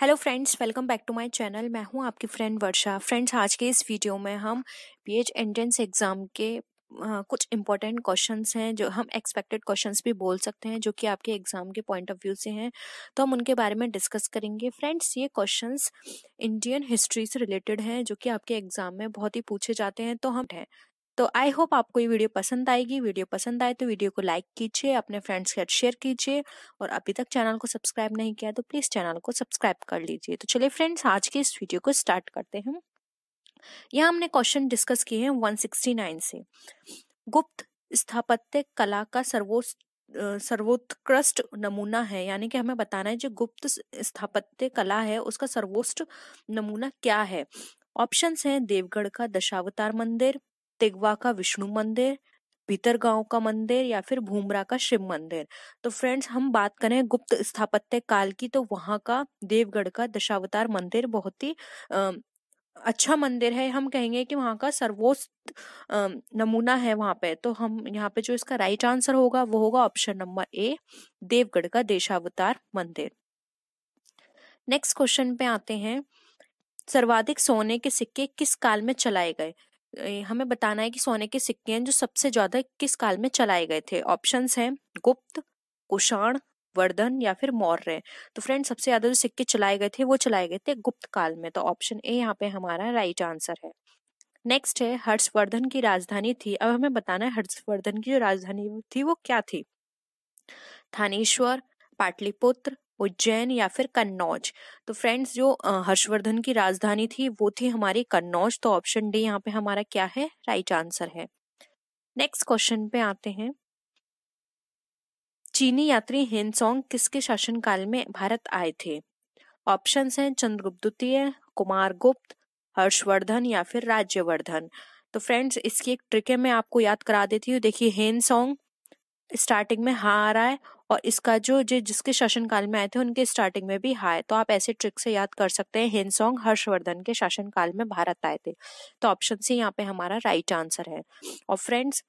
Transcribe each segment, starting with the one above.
hello friends welcome back to my channel मैं हूं आपकी फ्रेंड वर्षा फ्रेंड्स आज के इस वीडियो में हम पीएच एंट्रेंस एग्ज़ाम के Uh, कुछ इंपॉर्टेंट क्वेश्चंस हैं जो हम एक्सपेक्टेड क्वेश्चंस भी बोल सकते हैं जो कि आपके एग्ज़ाम के पॉइंट ऑफ व्यू से हैं तो हम उनके बारे में डिस्कस करेंगे फ्रेंड्स ये क्वेश्चंस इंडियन हिस्ट्री से रिलेटेड हैं जो कि आपके एग्ज़ाम में बहुत ही पूछे जाते हैं तो हम हैं तो आई होप आपको ये वीडियो पसंद आएगी वीडियो पसंद आए तो वीडियो को लाइक कीजिए अपने फ्रेंड्स के साथ शेयर कीजिए और अभी तक चैनल को सब्सक्राइब नहीं किया तो प्लीज़ चैनल को सब्सक्राइब कर लीजिए तो चलिए फ्रेंड्स आज के इस वीडियो को स्टार्ट करते हैं यहाँ हमने क्वेश्चन डिस्कस किए हैं नाइन से गुप्त स्थापत्य कला का सर्वोच्च सर्वोत्कृष्ट नमूना है यानी कि हमें बताना है जो गुप्त स्थापत्य कला है उसका सर्वोच्च नमूना क्या है ऑप्शंस हैं देवगढ़ का दशावतार मंदिर तिगवा का विष्णु मंदिर भीतर गांव का मंदिर या फिर भूमरा का शिव मंदिर तो फ्रेंड्स हम बात करें गुप्त स्थापत्य काल की तो वहां का देवगढ़ का दशावतार मंदिर बहुत ही अच्छा मंदिर है हम कहेंगे कि वहां का सर्वोच्च नमूना है वहां पे तो हम यहाँ पे जो इसका राइट आंसर होगा वो होगा ऑप्शन नंबर ए देवगढ़ का देशावतार मंदिर नेक्स्ट क्वेश्चन पे आते हैं सर्वाधिक सोने के सिक्के किस काल में चलाए गए हमें बताना है कि सोने के सिक्के हैं जो सबसे ज्यादा किस काल में चलाए गए थे ऑप्शंस हैं गुप्त कुषाण वर्धन या फिर मौर्य तो फ्रेंड सबसे ज्यादा जो सिक्के चलाए गए थे वो चलाए गए थे गुप्त काल में तो ऑप्शन ए यहाँ पे हमारा राइट आंसर है नेक्स्ट है हर्षवर्धन की राजधानी थी अब हमें बताना है हर्षवर्धन की जो राजधानी थी वो क्या थी थानेश्वर पाटलिपुत्र उज्जैन या फिर कन्नौज तो फ्रेंड्स जो हर्षवर्धन की राजधानी थी वो थी हमारी कन्नौज तो ऑप्शन डी यहाँ पे हमारा क्या है राइट आंसर है नेक्स्ट क्वेश्चन पे आते हैं चीनी यात्री हेनसोंग किसके शासनकाल में भारत आए थे ऑप्शंस हैं चंद्रगुप्त द्वितीय कुमार गुप्त हर्षवर्धन या फिर राज्यवर्धन तो फ्रेंड्स इसकी एक ट्रिक है मैं आपको याद करा देती हूँ देखिए हेन सॉन्ग स्टार्टिंग में हाँ आ रहा है और इसका जो जो जिसके शासनकाल में आए थे उनके स्टार्टिंग में भी हाँ है तो आप ऐसे ट्रिक से याद कर सकते हैं सॉन्ग हर्षवर्धन के शासनकाल में भारत आए थे तो ऑप्शन सी यहाँ पे हमारा राइट आंसर है और फ्रेंड्स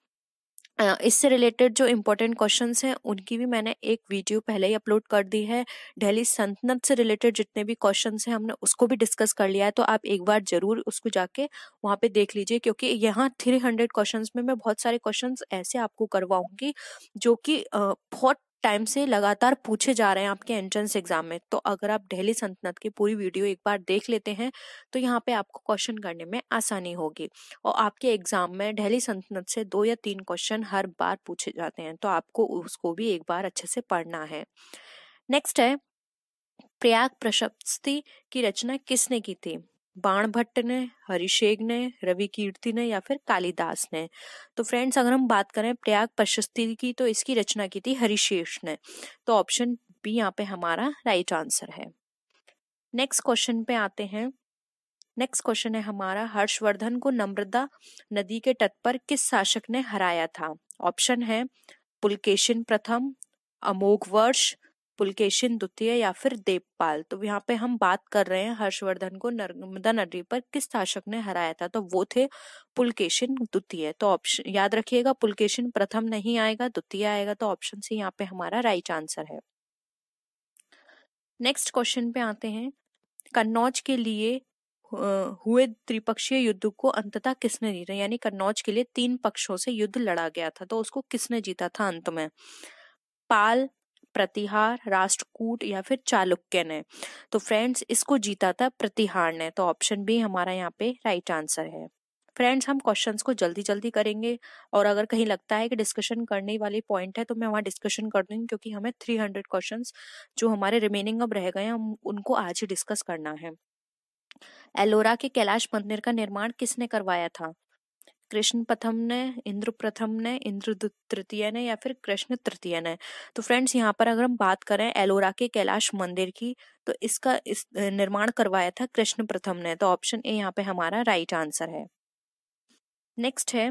इससे रिलेटेड जो इम्पोर्टेंट क्वेश्चन हैं उनकी भी मैंने एक वीडियो पहले ही अपलोड कर दी है डेली संतनत से रिलेटेड जितने भी क्वेश्चन हैं हमने उसको भी डिस्कस कर लिया है तो आप एक बार जरूर उसको जाके वहाँ पे देख लीजिए क्योंकि यहाँ थ्री हंड्रेड क्वेश्चन में मैं बहुत सारे क्वेश्चन ऐसे आपको करवाऊंगी जो कि बहुत टाइम से लगातार पूछे जा रहे हैं आपके एंट्रेंस एग्जाम में तो अगर आप डेली सल्तनत की पूरी वीडियो एक बार देख लेते हैं तो यहाँ पे आपको क्वेश्चन करने में आसानी होगी और आपके एग्जाम में दिल्ली सल्तनत से दो या तीन क्वेश्चन हर बार पूछे जाते हैं तो आपको उसको भी एक बार अच्छे से पढ़ना है नेक्स्ट है प्रयाग प्रशस्ति की रचना किसने की थी भट्ट ने हरिशेग ने रवि कीर्ति ने या फिर कालिदास ने तो फ्रेंड्स अगर हम बात करें प्रयाग प्रशस्ति की तो इसकी रचना की थी हरिशेष ने तो ऑप्शन बी यहाँ पे हमारा राइट आंसर है नेक्स्ट क्वेश्चन पे आते हैं नेक्स्ट क्वेश्चन है हमारा हर्षवर्धन को नम्रदा नदी के तट पर किस शासक ने हराया था ऑप्शन है पुलकेशन प्रथम अमोघवर्ष पुलकेशिन द्वितीय या फिर देवपाल तो यहाँ पे हम बात कर रहे हैं हर्षवर्धन को नर्मदा नदी पर किस शासक ने हराया था तो वो थे पुलकेशिन द्वितीय तो ऑप्शन याद रखिएगा पुलकेशिन प्रथम नहीं आएगा द्वितीय आएगा तो ऑप्शन सी यहाँ पे हमारा राइट आंसर है नेक्स्ट क्वेश्चन पे आते हैं कन्नौज के लिए हुए त्रिपक्षीय युद्ध को अंततः किसने जीता यानी कन्नौज के लिए तीन पक्षों से युद्ध लड़ा गया था तो उसको किसने जीता था अंत में पाल प्रतिहार राष्ट्रकूट या फिर चालुक्य ने तो फ्रेंड्स इसको जीता था प्रतिहार ने तो ऑप्शन बी हमारा यहाँ पे राइट आंसर है फ्रेंड्स हम क्वेश्चंस को जल्दी जल्दी करेंगे और अगर कहीं लगता है कि डिस्कशन करने वाली पॉइंट है तो मैं वहाँ डिस्कशन कर दूंगी क्योंकि हमें 300 क्वेश्चन जो हमारे रिमेनिंग अब रह गए हैं हम उनको आज ही डिस्कस करना है एलोरा के कैलाश मंदिर का निर्माण किसने करवाया था कृष्ण प्रथम ने इंद्र प्रथम ने इंद्र तृतीय ने या फिर कृष्ण तृतीय ने तो फ्रेंड्स यहाँ पर अगर हम बात करें एलोरा के कैलाश मंदिर की तो इसका इस निर्माण करवाया था कृष्ण प्रथम ने तो ऑप्शन ए यहाँ पे हमारा राइट आंसर है नेक्स्ट है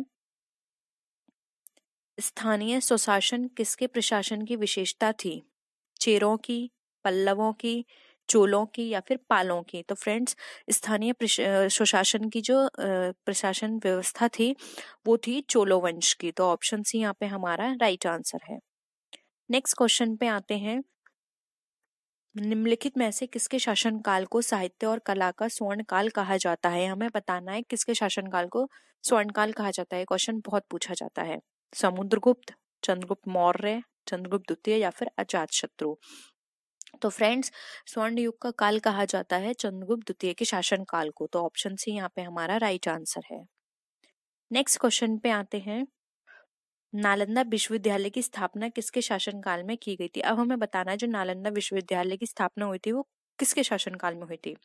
स्थानीय स्वशासन किसके प्रशासन की विशेषता थी चेरों की पल्लवों की चोलों की या फिर पालों की तो फ्रेंड्स स्थानीय सुशासन की जो प्रशासन व्यवस्था थी वो थी चोलो वंश की तो ऑप्शन सी यहाँ पे हमारा राइट आंसर है नेक्स्ट क्वेश्चन पे आते हैं निम्नलिखित में से किसके शासनकाल को साहित्य और कला का स्वर्ण काल कहा जाता है हमें बताना है किसके शासनकाल को स्वर्ण काल कहा जाता है क्वेश्चन बहुत पूछा जाता है समुद्रगुप्त चंद्रगुप्त मौर्य चंद्रगुप्त द्वितीय या फिर अजात शत्रु तो फ्रेंड्स स्वर्ण युग का काल कहा जाता है चंद्रगुप्त द्वितीय के शासन काल को तो ऑप्शन सी यहाँ पे हमारा राइट आंसर है नेक्स्ट क्वेश्चन पे आते हैं नालंदा विश्वविद्यालय की स्थापना किसके शासनकाल में की गई थी अब हमें बताना है जो नालंदा विश्वविद्यालय की स्थापना हुई थी वो किसके शासनकाल में हुई थी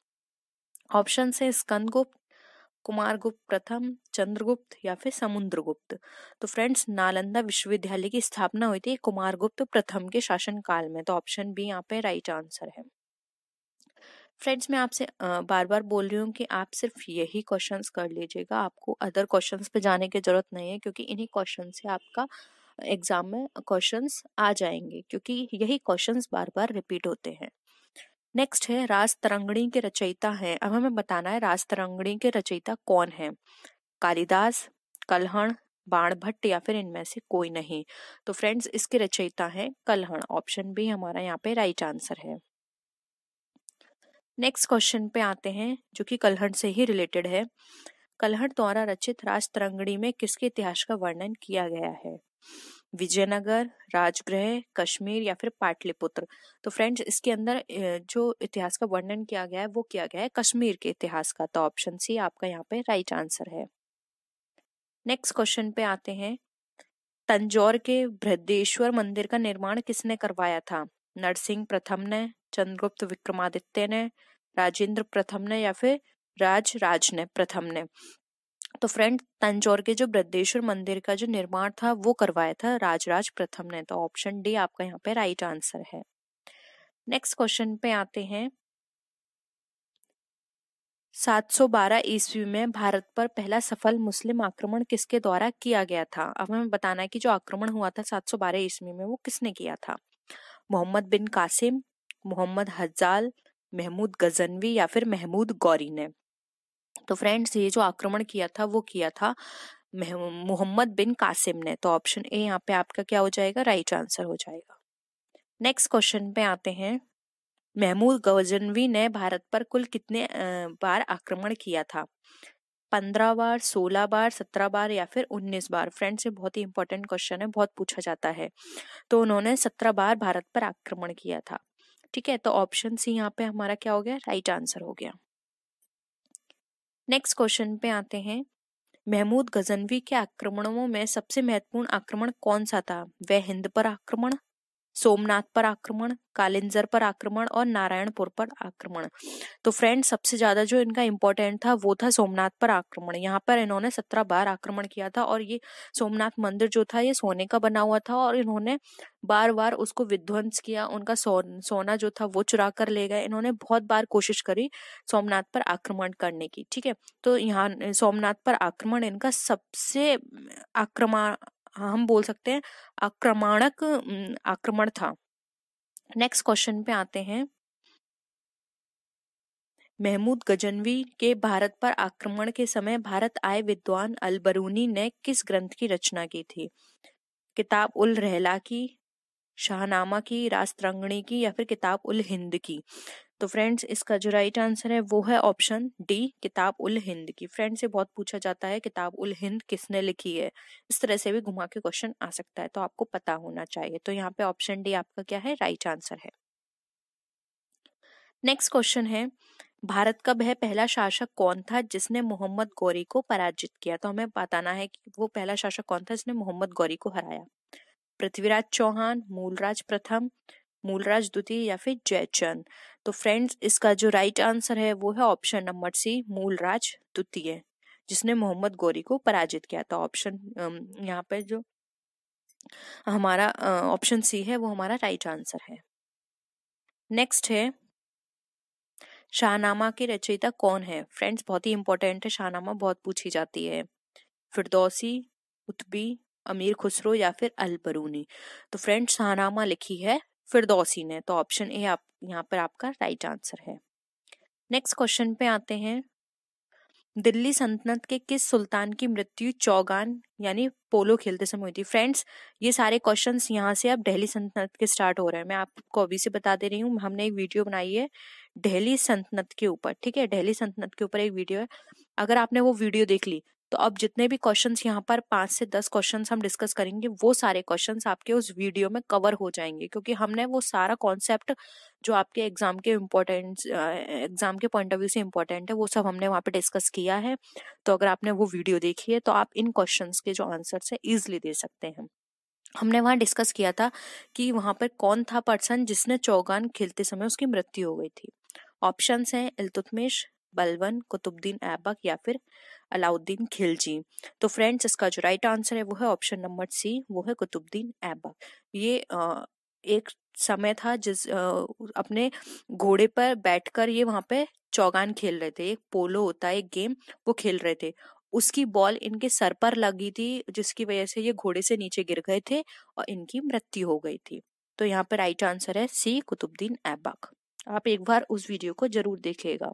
ऑप्शन है स्कंदगुप्त कुमार गुप्त प्रथम चंद्रगुप्त या फिर समुद्रगुप्त तो फ्रेंड्स नालंदा विश्वविद्यालय की स्थापना हुई थी कुमार गुप्त प्रथम के शासनकाल में तो ऑप्शन बी यहाँ पे राइट आंसर है फ्रेंड्स मैं आपसे बार बार बोल रही हूँ कि आप सिर्फ यही क्वेश्चंस कर लीजिएगा आपको अदर क्वेश्चंस पे जाने की जरूरत नहीं है क्योंकि इन्हीं क्वेश्चन से आपका एग्जाम में क्वेश्चंस आ जाएंगे क्योंकि यही क्वेश्चंस बार बार रिपीट होते हैं नेक्स्ट है रास तरंगणी के रचयिता है अब हमें बताना है रास तरंगणी के रचयिता कौन है कालिदास कलहण बाण भट्ट या फिर इनमें से कोई नहीं तो फ्रेंड्स इसके रचयिता है कलहण ऑप्शन भी हमारा यहाँ पे राइट आंसर है नेक्स्ट क्वेश्चन पे आते हैं जो कि कलहण से ही रिलेटेड है कलहण द्वारा रचित राज तरंगणी में किसके इतिहास का वर्णन किया गया है विजयनगर राजगृह कश्मीर या फिर पाटलिपुत्र तो फ्रेंड्स इसके अंदर जो इतिहास का वर्णन किया गया है वो किया गया है कश्मीर के इतिहास का तो ऑप्शन सी आपका यहाँ पे राइट आंसर है नेक्स्ट क्वेश्चन पे आते हैं तंजौर के बृहदेश्वर मंदिर का निर्माण किसने करवाया था नरसिंह प्रथम ने चंद्रगुप्त विक्रमादित्य ने राजेंद्र प्रथम ने या फिर राज राज ने प्रथम ने तो फ्रेंड तंजौर के जो बृद्धेश्वर मंदिर का जो निर्माण था वो करवाया था राजराज प्रथम ने तो ऑप्शन डी आपका यहाँ पे राइट आंसर है नेक्स्ट क्वेश्चन पे आते हैं 712 ईस्वी में भारत पर पहला सफल मुस्लिम आक्रमण किसके द्वारा किया गया था अब हमें बताना है कि जो आक्रमण हुआ था 712 ईस्वी में वो किसने किया था मोहम्मद बिन कासिम मोहम्मद हजाल महमूद गजनवी या फिर महमूद गौरी ने तो फ्रेंड्स ये जो आक्रमण किया था वो किया था मोहम्मद बिन कासिम ने तो ऑप्शन ए यहाँ पे आपका क्या हो जाएगा राइट आंसर हो जाएगा नेक्स्ट क्वेश्चन पे आते हैं महमूद गजनवी ने भारत पर कुल कितने बार आक्रमण किया था पंद्रह बार सोलह बार सत्रह बार या फिर उन्नीस बार फ्रेंड्स ये बहुत ही इंपॉर्टेंट क्वेश्चन है बहुत पूछा जाता है तो उन्होंने सत्रह बार भारत पर आक्रमण किया था ठीक है तो ऑप्शन सी यहाँ पे हमारा क्या हो गया राइट आंसर हो गया नेक्स्ट क्वेश्चन पे आते हैं महमूद गजनवी के आक्रमणों में सबसे महत्वपूर्ण आक्रमण कौन सा था वह हिंद पर आक्रमण सोमनाथ पर आक्रमण कालिंजर पर आक्रमण और नारायणपुर पर आक्रमण तो फ्रेंड सबसे ज्यादा जो इनका इम्पोर्टेंट था वो था सोमनाथ पर आक्रमण यहाँ पर इन्होंने सत्रह बार आक्रमण किया था और ये सोमनाथ मंदिर जो था ये सोने का बना हुआ था और इन्होंने बार बार उसको विध्वंस किया उनका सो, सोना जो था वो चुरा कर ले गए इन्होंने बहुत बार कोशिश करी सोमनाथ पर आक्रमण करने की ठीक है तो यहाँ सोमनाथ पर आक्रमण इनका सबसे आक्रमण हम बोल सकते हैं आक्रमणक आक्रमण था नेक्स्ट क्वेश्चन पे आते हैं महमूद गजनवी के भारत पर आक्रमण के समय भारत आए विद्वान अलबरूनी ने किस ग्रंथ की रचना की थी किताब उल रहला की शाहनामा की रास्त्रंगणी की या फिर किताब उल हिंद की तो फ्रेंड्स इसका जो राइट आंसर है वो है ऑप्शन डी किताब उल हिंद की फ्रेंड्स से बहुत पूछा जाता है किताब उल हिंद किसने लिखी है इस तरह से भी घुमा के क्वेश्चन आ सकता है तो आपको पता होना चाहिए तो यहाँ पे ऑप्शन डी आपका क्या है राइट आंसर है नेक्स्ट क्वेश्चन है भारत का वह पहला शासक कौन था जिसने मोहम्मद गौरी को पराजित किया तो हमें बताना है कि वो पहला शासक कौन था जिसने मोहम्मद गौरी को हराया पृथ्वीराज चौहान मूलराज प्रथम मूलराज द्वितीय या फिर जयचंद तो फ्रेंड्स इसका जो राइट आंसर है वो है ऑप्शन नंबर सी मूलराज द्वितीय जिसने मोहम्मद गौरी को पराजित किया था तो ऑप्शन यहाँ पे जो हमारा ऑप्शन सी है वो हमारा राइट आंसर है नेक्स्ट है शाहनामा की रचयिता कौन है फ्रेंड्स बहुत ही इंपॉर्टेंट है शाहनामा बहुत पूछी जाती है फिरदौसी उत्बी अमीर खुसरो या फिर अलबरूनी तो फ्रेंड्स शाहनामा लिखी है फिरदौसी ने तो ऑप्शन ए आप यहाँ पर आपका राइट आंसर है नेक्स्ट क्वेश्चन पे आते हैं दिल्ली सल्तनत के किस सुल्तान की मृत्यु चौगान यानी पोलो खेलते समय हुई थी फ्रेंड्स ये सारे क्वेश्चन यहाँ से अब दिल्ली सल्तनत के स्टार्ट हो रहे हैं मैं आपको अभी से बता दे रही हूँ हमने एक वीडियो बनाई है दिल्ली सल्तनत के ऊपर ठीक है दिल्ली सल्तनत के ऊपर एक वीडियो है अगर आपने वो वीडियो देख ली तो अब जितने भी क्वेश्चंस यहाँ पर पाँच से दस क्वेश्चंस हम डिस्कस करेंगे वो सारे क्वेश्चंस आपके उस वीडियो में कवर हो जाएंगे क्योंकि हमने वो सारा कॉन्सेप्ट जो आपके एग्जाम के इम्पोर्टेंट एग्जाम के पॉइंट ऑफ व्यू से इम्पोर्टेंट है वो सब हमने वहाँ पे डिस्कस किया है तो अगर आपने वो वीडियो देखी है तो आप इन क्वेश्चन के जो आंसर्स है ईजिली दे सकते हैं हमने वहाँ डिस्कस किया था कि वहाँ पर कौन था पर्सन जिसने चौगान खेलते समय उसकी मृत्यु हो गई थी ऑप्शंस हैं इल्तुतमिश बलवन कुतुबद्दीन ऐबक या फिर अलाउद्दीन खिलजी तो फ्रेंड्स इसका जो राइट आंसर है वो है ऑप्शन नंबर सी वो है कुतुबुद्दीन ऐबक ये एक समय था जिस अपने घोड़े पर बैठकर ये वहां पे चौगान खेल रहे थे एक पोलो होता है एक गेम वो खेल रहे थे उसकी बॉल इनके सर पर लगी थी जिसकी वजह से ये घोड़े से नीचे गिर गए थे और इनकी मृत्यु हो गई थी तो यहाँ पर राइट आंसर है सी कुतुबुद्दीन ऐबक आप एक बार उस वीडियो को जरूर देखिएगा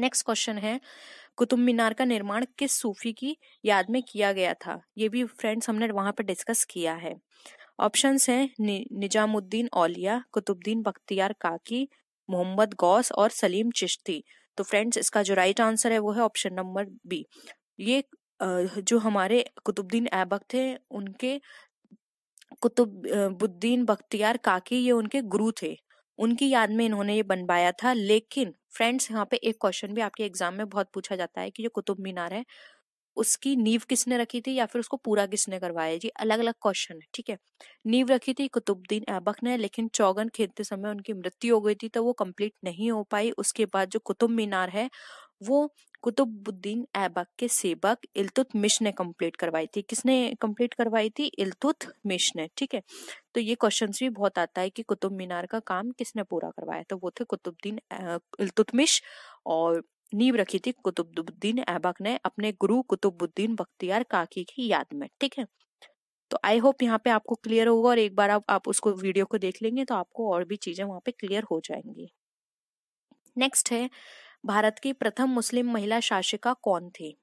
नेक्स्ट क्वेश्चन है कुतुब मीनार का निर्माण किस सूफी की याद में किया गया था ये भी फ्रेंड्स हमने वहां पर डिस्कस किया है ऑप्शन है नि, निजामुद्दीन औलिया कुतुबद्दीन बख्तियार काकी मोहम्मद गौस और सलीम चिश्ती तो फ्रेंड्स इसका जो राइट आंसर है वो है ऑप्शन नंबर बी ये जो हमारे कुतुबद्दीन ऐबक थे उनके कुतुबुद्दीन बख्तियार काकी ये उनके गुरु थे उनकी याद में इन्होंने ये बनवाया था लेकिन फ्रेंड्स यहाँ पे एक क्वेश्चन भी आपके एग्जाम में बहुत पूछा जाता है कि जो कुतुब मीनार है उसकी नींव किसने रखी थी या फिर उसको पूरा किसने करवाया जी अलग अलग क्वेश्चन है ठीक है नींव रखी थी कुतुबद्दीन ऐबक ने लेकिन चौगन खेलते समय उनकी मृत्यु हो गई थी तो वो कंप्लीट नहीं हो पाई उसके बाद जो कुतुब मीनार है वो कुतुबुद्दीन ऐबक के सेबक इलतुतमिश ने कंप्लीट करवाई थी किसने कंप्लीट करवाई थी इलतुतमिश ने ठीक है तो ये क्वेश्चन भी बहुत आता है कि कुतुब मीनार का काम किसने पूरा करवाया तो वो थे कुतुबुद्दीन इलतुतमिश और नींव रखी थी कुतुबुद्दीन ऐबक ने अपने गुरु कुतुबुद्दीन बख्तियार काकी की याद में ठीक है तो आई होप यहाँ पे आपको क्लियर होगा और एक बार आप, आप उसको वीडियो को देख लेंगे तो आपको और भी चीजें वहां पे क्लियर हो जाएंगी नेक्स्ट है भारत की प्रथम मुस्लिम महिला शासिका कौन थी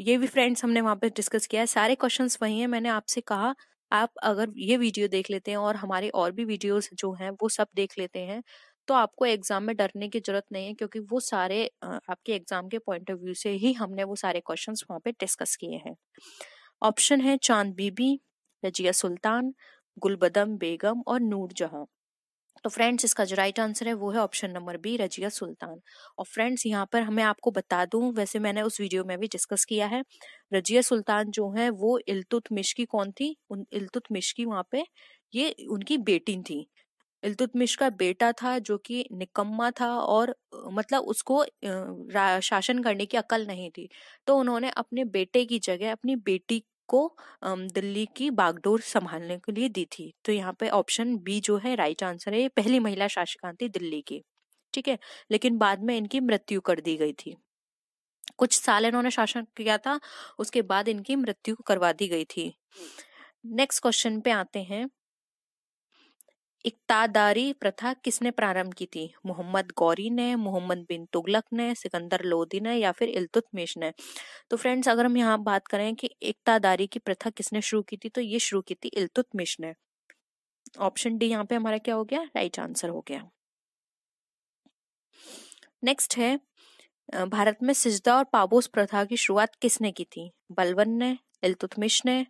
ये भी फ्रेंड्स हमने वहां पे डिस्कस किया है सारे क्वेश्चंस वही हैं मैंने आपसे कहा आप अगर ये वीडियो देख लेते हैं और हमारे और भी वीडियोस जो हैं वो सब देख लेते हैं तो आपको एग्जाम में डरने की जरूरत नहीं है क्योंकि वो सारे आपके एग्जाम के पॉइंट ऑफ व्यू से ही हमने वो सारे क्वेश्चन वहाँ पे डिस्कस किए हैं ऑप्शन है चांद बीबी रजिया सुल्तान गुलबदम बेगम और नूर जहां तो फ्रेंड्स इसका जो राइट आंसर है वो है option number B Razia Sultan और फ्रेंड्स यहाँ पर हमें आपको बता दूं वैसे मैंने उस वीडियो में भी डिस्कस किया है रजिया सुल्तान जो है वो इल्तुतमिश की कौन थी उन इल्तुतमिश की वहाँ पे ये उनकी बेटी थी इल्तुतमिश का बेटा था जो कि निकम्मा था और मतलब उसको शासन करने की अकल नहीं थी तो उन्होंने अपने बेटे की जगह अपनी बेटी को दिल्ली की बागडोर संभालने के लिए दी थी तो यहाँ पे ऑप्शन बी जो है राइट आंसर है पहली महिला शासिका थी दिल्ली की ठीक है लेकिन बाद में इनकी मृत्यु कर दी गई थी कुछ साल इन्होंने शासन किया था उसके बाद इनकी मृत्यु करवा दी गई थी नेक्स्ट क्वेश्चन पे आते हैं इकतादारी प्रथा किसने प्रारंभ की थी मोहम्मद गौरी ने मोहम्मद बिन तुगलक ने सिकंदर लोदी ने या फिर इल्तुतमिश ने तो फ्रेंड्स अगर हम यहाँ बात करें कि इकतादारी की प्रथा किसने शुरू की थी तो ये शुरू की थी इल्तुतमिश ने ऑप्शन डी यहाँ पे हमारा क्या हो गया राइट आंसर हो गया नेक्स्ट है भारत में सिजदा और पाबोस प्रथा की शुरुआत किसने की थी बलवन ने इल्तुतमिश ने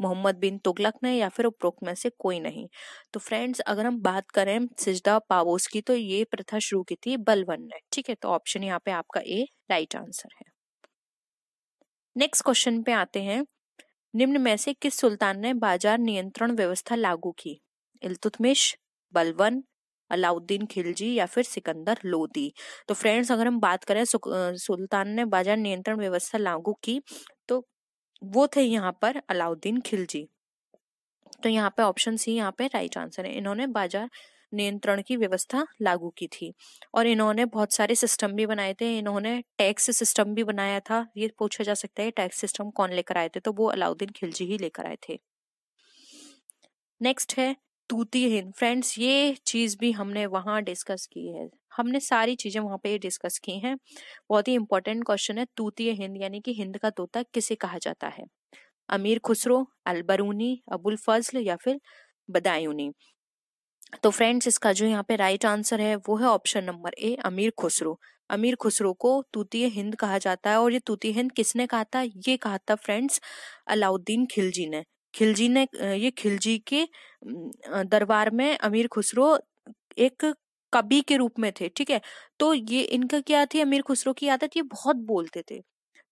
मोहम्मद बिन तुगलक ने या फिर उपरोक्त में से कोई नहीं तो फ्रेंड्स अगर हम बात करें सिजदा पावोस की तो ये प्रथा शुरू की थी बलवन ने ठीक है तो ऑप्शन यहाँ पे आपका ए राइट आंसर है नेक्स्ट क्वेश्चन पे आते हैं निम्न में से किस सुल्तान ने बाजार नियंत्रण व्यवस्था लागू की इलतुतमिश बलवन अलाउद्दीन खिलजी या फिर सिकंदर लोदी तो फ्रेंड्स अगर हम बात करें सुल्तान ने बाजार नियंत्रण व्यवस्था लागू की वो थे यहाँ पर अलाउद्दीन खिलजी तो यहाँ पे ऑप्शन सी यहाँ पे राइट आंसर है इन्होंने बाजार नियंत्रण की व्यवस्था लागू की थी और इन्होंने बहुत सारे सिस्टम भी बनाए थे इन्होंने टैक्स सिस्टम भी बनाया था ये पूछा जा सकता है टैक्स सिस्टम कौन लेकर आए थे तो वो अलाउद्दीन खिलजी ही लेकर आए थे नेक्स्ट है तूती हिंद फ्रेंड्स ये चीज भी हमने वहां डिस्कस की है हमने सारी चीजें वहां पे डिस्कस की हैं बहुत ही इंपॉर्टेंट क्वेश्चन है तूतीय हिंद यानी कि हिंद का तोता किसे कहा जाता है अमीर खुसरो अलबरूनी अबुल फजल या फिर बदायूनी तो फ्रेंड्स इसका जो यहाँ पे राइट आंसर है वो है ऑप्शन नंबर ए अमीर खुसरो अमीर खुसरो को तूतीय हिंद कहा जाता है और ये तूतीय हिंद किसने कहा था ये कहा था फ्रेंड्स अलाउद्दीन खिलजी ने खिलजी ने ये खिलजी के दरबार में अमीर खुसरो एक कभी के रूप में थे ठीक है तो ये इनका क्या थी अमीर खुसरो की आदत ये बहुत बोलते थे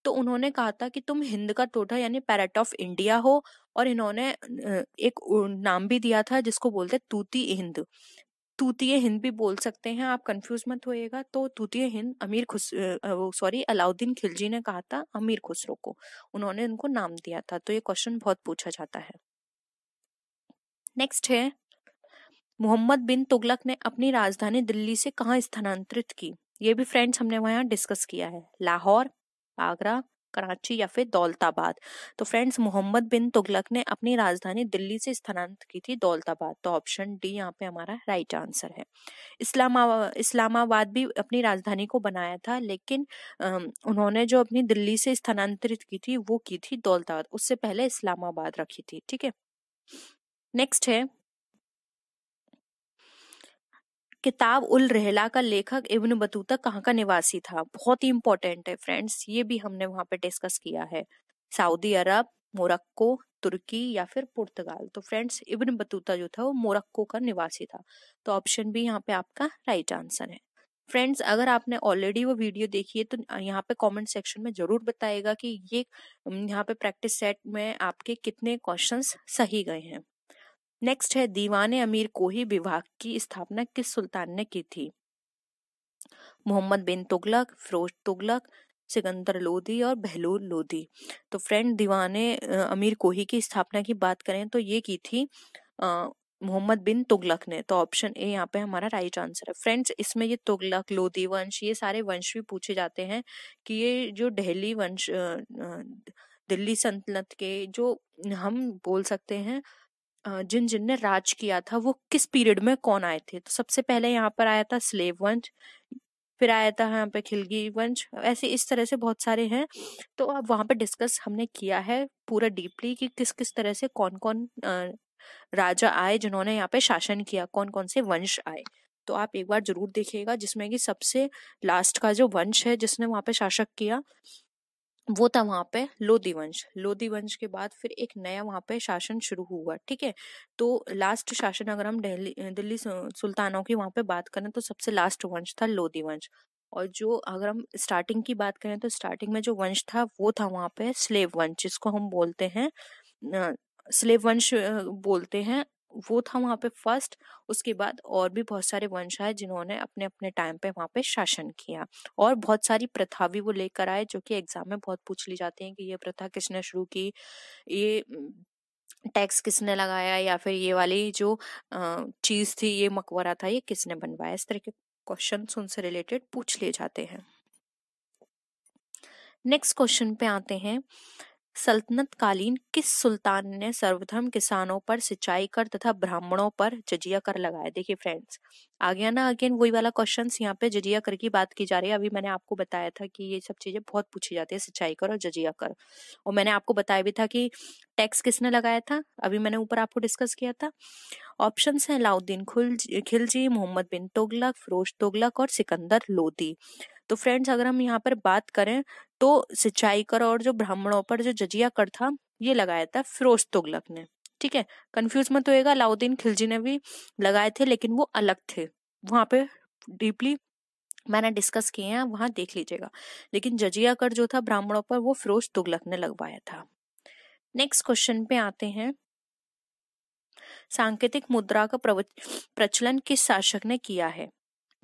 तो उन्होंने कहा था कि तुम हिंद का टोटा यानी पैरट ऑफ इंडिया हो और इन्होंने एक नाम भी दिया था जिसको बोलते तूती हिंद तूतीय हिंद भी बोल सकते हैं आप कंफ्यूज मत होइएगा तो तूतीय हिंद अमीर खुस सॉरी अलाउद्दीन खिलजी ने कहा था अमीर खुसरो को उन्होंने उनको नाम दिया था तो ये क्वेश्चन बहुत पूछा जाता है नेक्स्ट है मोहम्मद बिन तुगलक ने अपनी राजधानी दिल्ली से कहाँ स्थानांतरित की ये भी फ्रेंड्स हमने वहाँ डिस्कस किया है लाहौर आगरा कराची या फिर दौलताबाद तो फ्रेंड्स मोहम्मद बिन तुगलक ने अपनी राजधानी दिल्ली से स्थानांतरित की थी दौलताबाद तो ऑप्शन डी यहाँ पे हमारा राइट आंसर है इस्लामा इस्लामाबाद भी अपनी राजधानी को बनाया था लेकिन उन्होंने जो अपनी दिल्ली से स्थानांतरित की थी वो की थी दौलताबाद उससे पहले इस्लामाबाद रखी थी ठीक है नेक्स्ट है किताब उल रहला का लेखक इब्न बतूता कहाँ का निवासी था बहुत ही इंपॉर्टेंट है फ्रेंड्स ये भी हमने वहां पे डिस्कस किया है सऊदी अरब मोरक्को तुर्की या फिर पुर्तगाल तो फ्रेंड्स इब्न बतूता जो था वो मोरक्को का निवासी था तो ऑप्शन भी यहाँ पे आपका राइट आंसर है फ्रेंड्स अगर आपने ऑलरेडी वो वीडियो देखी है तो यहाँ पे कमेंट सेक्शन में जरूर बताएगा कि ये यहाँ पे प्रैक्टिस सेट में आपके कितने क्वेश्चंस सही गए हैं नेक्स्ट है दीवाने अमीर कोही विभाग की स्थापना किस सुल्तान ने की थी मोहम्मद बिन तुगलक फिरोज तुगलक सिकंदर लोधी और बहलोल लोधी तो फ्रेंड दीवाने अमीर कोही की स्थापना की बात करें तो ये की थी मोहम्मद बिन तुगलक ने तो ऑप्शन ए यहाँ पे हमारा राइट आंसर है फ्रेंड्स इसमें ये तुगलक लोधी वंश ये सारे वंश भी पूछे जाते हैं कि ये जो डेहली वंश दिल्ली संतनत के जो हम बोल सकते हैं जिन जिन ने राज किया था वो किस पीरियड में कौन आए थे तो सबसे पहले यहाँ पर आया था स्लेव वंश फिर आया था यहाँ पे खिलगी वंश ऐसे इस तरह से बहुत सारे हैं तो अब वहाँ पे डिस्कस हमने किया है पूरा डीपली कि किस किस तरह से कौन कौन राजा आए जिन्होंने यहाँ पे शासन किया कौन कौन से वंश आए तो आप एक बार जरूर देखिएगा जिसमें कि सबसे लास्ट का जो वंश है जिसने वहाँ पे शासक किया वो था वहां पे लोधी वंश लोधी वंश के बाद फिर एक नया वहां पे शासन शुरू हुआ ठीक है तो लास्ट शासन अगर हम दिल्ली दिल्ली सुल्तानों की वहां पे बात करें तो सबसे लास्ट वंश था लोधी वंश और जो अगर हम स्टार्टिंग की बात करें तो स्टार्टिंग में जो वंश था वो था वहां पे स्लेव वंश जिसको हम बोलते हैं स्लेव वंश बोलते हैं वो था वहाँ पे फर्स्ट उसके बाद और भी बहुत सारे वंश आए जिन्होंने अपने अपने टाइम पे वहाँ पे शासन किया और बहुत सारी प्रथा भी वो लेकर आए जो कि एग्जाम में बहुत पूछ ली जाती है कि ये प्रथा किसने शुरू की ये टैक्स किसने लगाया या फिर ये वाली जो चीज थी ये मकबरा था ये किसने बनवाया इस तरह के क्वेश्चन उनसे रिलेटेड पूछ लिए जाते हैं नेक्स्ट क्वेश्चन पे आते हैं सल्तनत कालीन किस सुल्तान ने सर्वधर्म किसानों पर सिंचाई कर तथा ब्राह्मणों पर जजिया कर लगाया देखिए फ्रेंड्स आगे ना अगेन वही वाला क्वेश्चन यहाँ पे जजिया कर की बात की जा रही है अभी मैंने आपको बताया था कि ये सब चीजें बहुत पूछी जाती है सिंचाई कर और जजिया कर और मैंने आपको बताया भी था कि टैक्स किसने लगाया था अभी मैंने ऊपर आपको डिस्कस किया था ऑप्शन है लाउद्दीन खुल खिलजी मोहम्मद बिन तोगलक फिरोज तोगलक और सिकंदर लोधी तो फ्रेंड्स अगर हम यहाँ पर बात करें तो सिंचाई कर और जो ब्राह्मणों पर जो जजिया कर था ये लगाया था फिरोज तुगलक ने ठीक है कंफ्यूज मत होएगा अलाउद्दीन खिलजी ने भी लगाए थे लेकिन वो अलग थे वहां पे डीपली मैंने डिस्कस किए हैं वहां देख लीजिएगा लेकिन जजिया कर जो था ब्राह्मणों पर वो फिरोज तुगलक ने लगवाया था नेक्स्ट क्वेश्चन पे आते हैं सांकेतिक मुद्रा का प्रचलन किस शासक ने किया है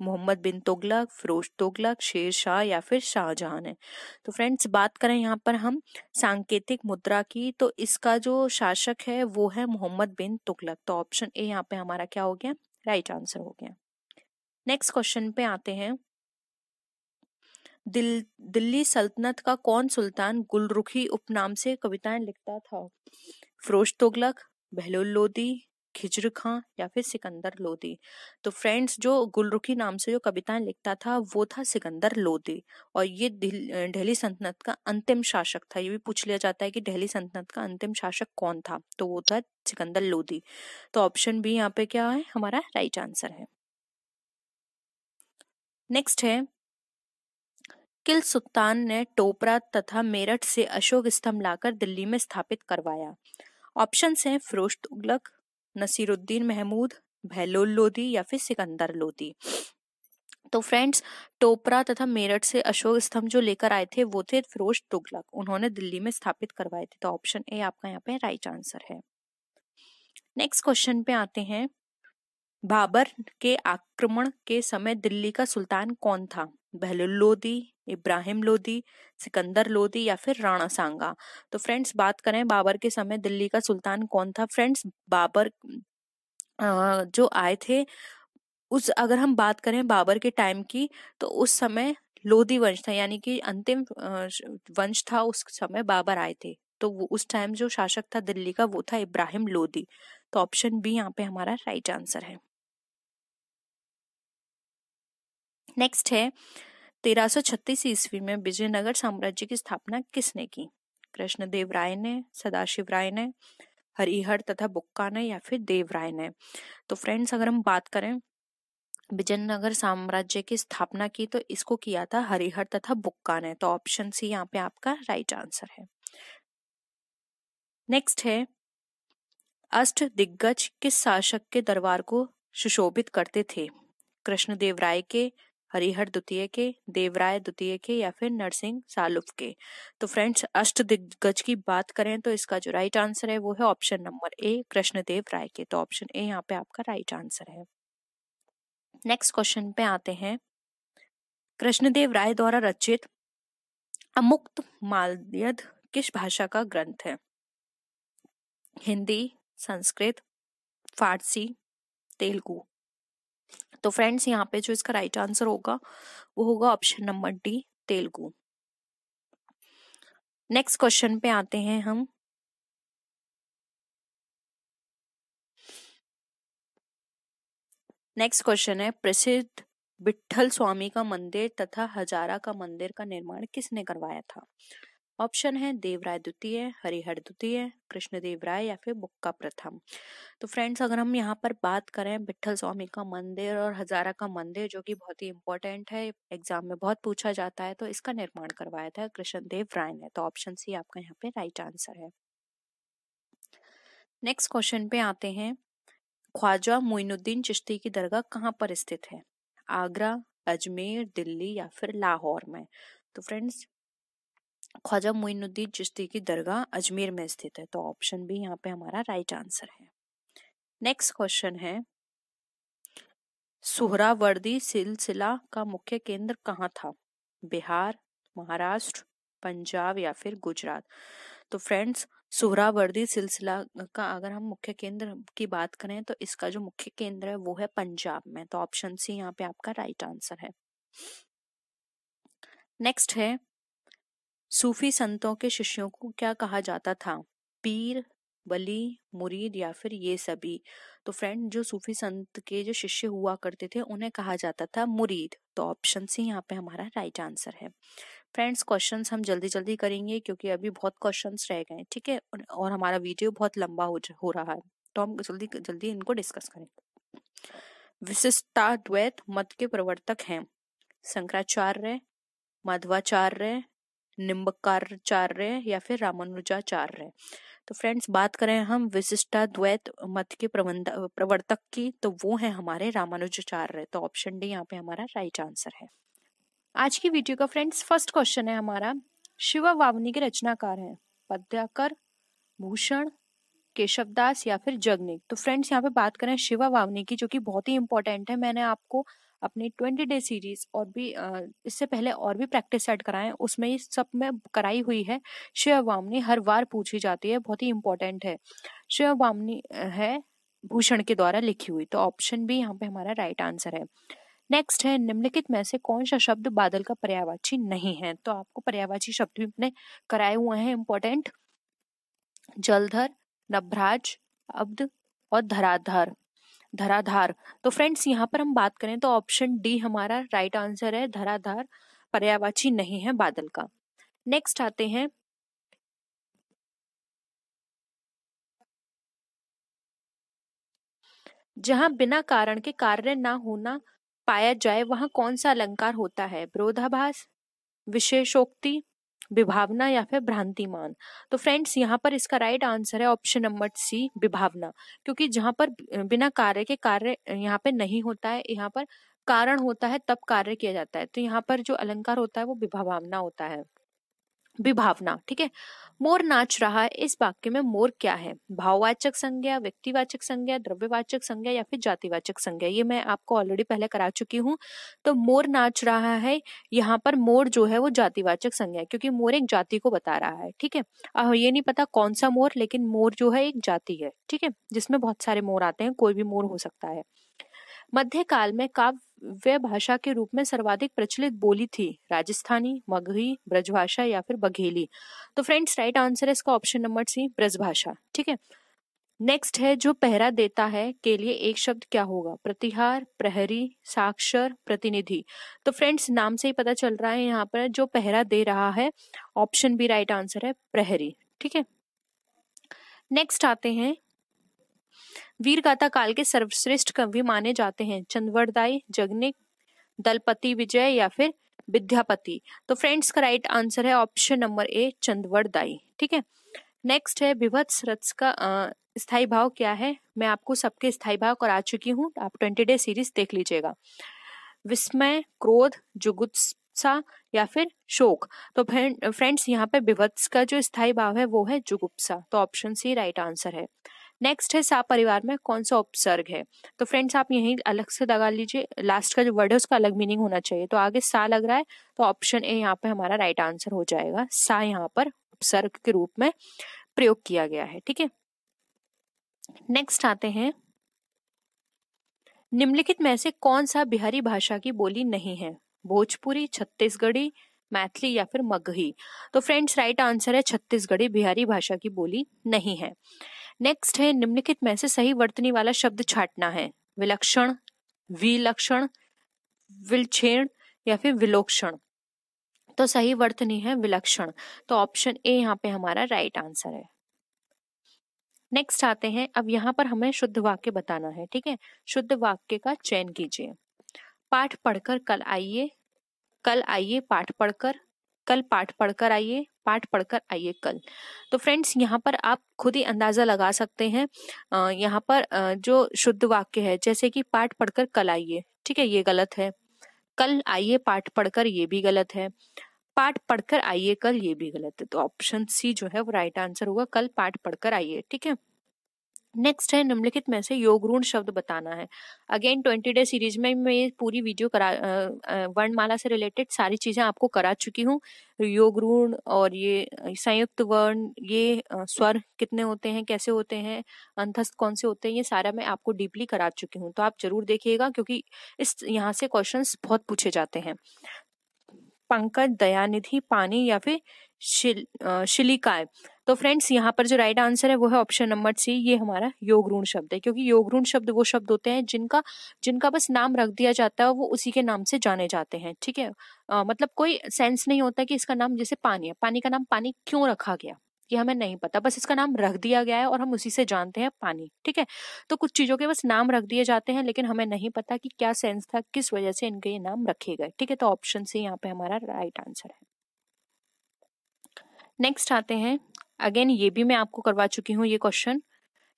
मोहम्मद बिन तुगलक फिरोज तुगलक शेर शाह या फिर शाहजहां है तो फ्रेंड्स बात करें यहाँ पर हम सांकेतिक मुद्रा की तो इसका जो शासक है वो है मोहम्मद बिन तुगलक तो ऑप्शन ए यहाँ पे हमारा क्या हो गया राइट आंसर हो गया नेक्स्ट क्वेश्चन पे आते हैं दिल, दिल्ली सल्तनत का कौन सुल्तान गुलरुखी उपनाम से कविताएं लिखता था फिरोज तुगलक बहलोल लोदी खिजर खां या फिर सिकंदर लोदी तो फ्रेंड्स जो गुलरुखी नाम से जो कविताएं लिखता था वो था सिकंदर लोदी और ये दिल्ली संतनत का अंतिम शासक था ये भी पूछ लिया जाता है कि दिल्ली संतनत का अंतिम शासक कौन था तो वो था सिकंदर लोदी तो ऑप्शन भी यहाँ पे क्या है हमारा राइट आंसर है नेक्स्ट है किल सुल्तान ने टोपरा तथा मेरठ से अशोक स्तंभ लाकर दिल्ली में स्थापित करवाया ऑप्शन हैं फिरोज तुगलक नसीरुद्दीन महमूद बहलोल लोधी या फिर सिकंदर लोधी तो फ्रेंड्स टोपरा तथा मेरठ से अशोक स्तंभ जो लेकर आए थे वो थे फिरोज तुगलक उन्होंने दिल्ली में स्थापित करवाए थे तो ऑप्शन ए आपका यहाँ पे राइट आंसर है नेक्स्ट क्वेश्चन पे आते हैं बाबर के आक्रमण के समय दिल्ली का सुल्तान कौन था बहलुल लोधी इब्राहिम लोधी सिकंदर लोधी या फिर राणा सांगा तो फ्रेंड्स बात करें बाबर के समय दिल्ली का सुल्तान कौन था फ्रेंड्स बाबर जो आए थे उस अगर हम बात करें बाबर के टाइम की तो उस समय लोधी वंश था यानी कि अंतिम वंश था उस समय बाबर आए थे तो वो उस टाइम जो शासक था दिल्ली का वो था इब्राहिम लोधी तो ऑप्शन बी यहाँ पे हमारा राइट आंसर है नेक्स्ट है 1336 ईस्वी में विजयनगर साम्राज्य की स्थापना किसने की कृष्णदेव राय ने सदाशिव राय ने हरिहर तथा बुक्का ने या फिर देव राय ने तो फ्रेंड्स अगर हम बात करें विजयनगर साम्राज्य की स्थापना की तो इसको किया था हरिहर तथा बुक्का ने तो ऑप्शन सी यहाँ पे आपका राइट आंसर है नेक्स्ट है अष्ट दिग्गज किस शासक के दरबार को सुशोभित करते थे कृष्णदेव राय के हरिहर द्वितीय के देवराय द्वितीय के या फिर नरसिंह सालुफ के तो फ्रेंड्स अष्ट दिग्गज की बात करें तो इसका जो राइट आंसर है वो है option number A Krishnadev Rai के तो ऑप्शन ए यहाँ पे आपका राइट आंसर है नेक्स्ट क्वेश्चन पे आते हैं कृष्णदेव राय द्वारा रचित अमुक्त मालयद किस भाषा का ग्रंथ है हिंदी संस्कृत फारसी तेलुगू तो फ्रेंड्स यहाँ पे जो इसका राइट आंसर होगा वो होगा option number D Telugu next question पे आते हैं हम नेक्स्ट क्वेश्चन है प्रसिद्ध बिठल स्वामी का मंदिर तथा हजारा का मंदिर का निर्माण किसने करवाया था ऑप्शन है देवराय द्वितीय हरिहर द्वितीय कृष्णदेव राय या फिर बुक्का प्रथम तो फ्रेंड्स अगर हम यहाँ पर बात करें बिठल स्वामी का मंदिर और हजारा का मंदिर जो कि बहुत ही इंपॉर्टेंट है एग्जाम में बहुत पूछा जाता है तो इसका निर्माण करवाया था कृष्णदेव राय ने तो ऑप्शन सी आपका यहाँ पे राइट आंसर है नेक्स्ट क्वेश्चन पे आते हैं ख्वाजा मोइनुद्दीन चिश्ती की दरगाह कहाँ पर स्थित है आगरा अजमेर दिल्ली या फिर लाहौर में तो फ्रेंड्स ख्वाजा मोइनुद्दीन चिश्ती की दरगाह अजमेर में स्थित है तो ऑप्शन भी यहाँ पे हमारा राइट आंसर है नेक्स्ट क्वेश्चन है सुहरावर्दी सिलसिला का मुख्य केंद्र कहाँ था बिहार महाराष्ट्र पंजाब या फिर गुजरात तो फ्रेंड्स सुहरावर्दी सिलसिला का अगर हम मुख्य केंद्र की बात करें तो इसका जो मुख्य केंद्र है वो है पंजाब में तो ऑप्शन सी यहाँ पे आपका राइट आंसर है नेक्स्ट है सूफी संतों के शिष्यों को क्या कहा जाता था पीर बली मुरीद या फिर ये सभी तो फ्रेंड जो सूफी संत के जो शिष्य हुआ करते थे उन्हें कहा जाता था मुरीद तो ऑप्शन सी यहाँ पे हमारा राइट आंसर है फ्रेंड्स क्वेश्चंस हम जल्दी जल्दी करेंगे क्योंकि अभी बहुत क्वेश्चंस रह गए ठीक है और हमारा वीडियो बहुत लंबा हो, हो रहा है तो हम जल्दी जल्दी इनको डिस्कस करेंगे विशिष्टता द्वैत मत के प्रवर्तक हैं शंकराचार्य माधवाचार्य निम्बकाचार्य या फिर रामानुजाचार्य तो फ्रेंड्स बात करें हम विशिष्टा द्वैत मत के प्रबंध प्रवर्तक की तो वो है हमारे रामानुजाचार्य तो ऑप्शन डी यहाँ पे हमारा राइट आंसर है आज की वीडियो का फ्रेंड्स फर्स्ट क्वेश्चन है हमारा शिव वावनी के रचनाकार हैं पद्याकर भूषण केशवदास या फिर जगनिक तो फ्रेंड्स यहाँ पे बात करें शिवा वावनी की जो कि बहुत ही इंपॉर्टेंट है मैंने आपको अपनी ट्वेंटी डे सीरीज और भी इससे पहले और भी प्रैक्टिस सेट कराएं उसमें इस सब में कराई हुई है शिव वामनी हर बार पूछी जाती है बहुत ही इंपॉर्टेंट है शिव वामनी है भूषण के द्वारा लिखी हुई तो ऑप्शन भी यहाँ पे हमारा राइट आंसर है नेक्स्ट है निम्नलिखित में से कौन सा शब्द बादल का पर्यावाची नहीं है तो आपको पर्यावाची शब्द भी अपने कराए हुए हैं इंपॉर्टेंट जलधर नभराज अब्द और धराधर धराधार तो फ्रेंड्स यहाँ पर हम बात करें तो ऑप्शन डी हमारा राइट आंसर है धराधार पर्यावाची नहीं है बादल का नेक्स्ट आते हैं जहां बिना कारण के कार्य ना होना पाया जाए वहां कौन सा अलंकार होता है विरोधाभास विशेषोक्ति विभावना या फिर भ्रांतिमान तो फ्रेंड्स यहाँ पर इसका राइट आंसर है ऑप्शन नंबर सी विभावना क्योंकि जहाँ पर बिना कार्य के कार्य यहाँ पे नहीं होता है यहाँ पर कारण होता है तब कार्य किया जाता है तो यहाँ पर जो अलंकार होता है वो विभावना होता है विभावना ठीक है मोर नाच रहा है इस वाक्य में मोर क्या है भाववाचक संज्ञा व्यक्तिवाचक संज्ञा द्रव्यवाचक संज्ञा या फिर जातिवाचक संज्ञा ये मैं आपको ऑलरेडी पहले करा चुकी हूँ तो मोर नाच रहा है यहाँ पर मोर जो है वो जातिवाचक संज्ञा है क्योंकि मोर एक जाति को बता रहा है ठीक है ये नहीं पता कौन सा मोर लेकिन मोर जो है एक जाति है ठीक है जिसमें बहुत सारे मोर आते हैं कोई भी मोर हो सकता है मध्यकाल में काव्य वह भाषा के रूप में सर्वाधिक प्रचलित बोली थी राजस्थानी मगही ब्रजभाषा या फिर बघेली तो फ्रेंड्स राइट आंसर है इसका ऑप्शन नंबर सी ब्रजभाषा ठीक है नेक्स्ट है जो पहरा देता है के लिए एक शब्द क्या होगा प्रतिहार प्रहरी साक्षर प्रतिनिधि तो फ्रेंड्स नाम से ही पता चल रहा है यहाँ पर जो पहरा दे रहा है ऑप्शन बी राइट आंसर है प्रहरी ठीक है नेक्स्ट आते हैं वीर गाथा काल के सर्वश्रेष्ठ कवि माने जाते हैं चंदवरदाई जगनिक दलपति विजय या फिर विद्यापति तो फ्रेंड्स का राइट आंसर है ऑप्शन नंबर ए चंदवरदाई ठीक है नेक्स्ट है विभत्स रथ का स्थाई भाव क्या है मैं आपको सबके स्थायी भाव करा चुकी हूँ आप ट्वेंटी डे सीरीज देख लीजिएगा विस्मय क्रोध जुगुप्सा या फिर शोक तो फ्रेंड्स यहाँ पे विभत्स का जो स्थायी भाव है वो है जुगुप्सा तो ऑप्शन सी राइट आंसर है नेक्स्ट है साप परिवार में कौन सा उपसर्ग है तो फ्रेंड्स आप यहीं अलग से लगा लीजिए लास्ट का जो वर्ड है उसका अलग मीनिंग होना चाहिए तो आगे सा लग रहा है तो ऑप्शन ए यहाँ पे हमारा राइट आंसर हो जाएगा सा यहाँ पर उपसर्ग के रूप में प्रयोग किया गया है ठीक है नेक्स्ट आते हैं निम्नलिखित में से कौन सा बिहारी भाषा की बोली नहीं है भोजपुरी छत्तीसगढ़ी मैथिली या फिर मगही तो फ्रेंड्स राइट आंसर है छत्तीसगढ़ी बिहारी भाषा की बोली नहीं है नेक्स्ट है निम्नलिखित में से सही वर्तनी वाला शब्द छाटना है विलक्षण विलक्षण विलक्षण या फिर विलोक्षण तो सही वर्तनी है विलक्षण तो ऑप्शन ए यहाँ पे हमारा राइट आंसर है नेक्स्ट आते हैं अब यहाँ पर हमें शुद्ध वाक्य बताना है ठीक है शुद्ध वाक्य का चयन कीजिए पाठ पढ़कर कल आइए कल आइए पाठ पढ़कर कल पाठ पढ़कर आइए पाठ पढ़कर आइए कल तो फ्रेंड्स यहाँ पर आप खुद ही अंदाज़ा लगा सकते हैं यहाँ पर जो शुद्ध वाक्य है जैसे कि पाठ पढ़कर कल आइए ठीक है ये गलत है कल आइए पाठ पढ़कर ये भी गलत है पाठ पढ़कर आइए कल ये भी गलत है तो ऑप्शन सी जो है वो राइट आंसर होगा कल पाठ पढ़कर आइए ठीक है नेक्स्ट है निम्नलिखित में से योगरूण शब्द बताना है अगेन ट्वेंटी डे सीरीज में मैं पूरी वीडियो करा वर्णमाला से रिलेटेड सारी चीजें आपको करा चुकी हूँ योगरूण और ये संयुक्त वर्ण ये स्वर कितने होते हैं कैसे होते हैं अंतस्थ कौन से होते हैं ये सारा मैं आपको डीपली करा चुकी हूँ तो आप जरूर देखिएगा क्योंकि इस यहाँ से क्वेश्चन बहुत पूछे जाते हैं पंकज दयानिधि पानी या फिर शिल शिलिकाय तो फ्रेंड्स यहाँ पर जो राइट आंसर है वो है ऑप्शन नंबर सी ये हमारा योगरूण शब्द है क्योंकि योगरूण शब्द वो शब्द होते हैं जिनका जिनका बस नाम रख दिया जाता है वो उसी के नाम से जाने जाते हैं ठीक है आ, मतलब कोई सेंस नहीं होता कि इसका नाम जैसे पानी है पानी का नाम पानी क्यों रखा गया ये हमें नहीं पता बस इसका नाम रख दिया गया है और हम उसी से जानते हैं पानी ठीक है तो कुछ चीज़ों के बस नाम रख दिए जाते हैं लेकिन हमें नहीं पता कि क्या सेंस था किस वजह से इनके ये नाम रखे गए ठीक है तो ऑप्शन सी यहाँ पे हमारा राइट आंसर है नेक्स्ट आते हैं अगेन ये भी मैं आपको करवा चुकी हूँ ये क्वेश्चन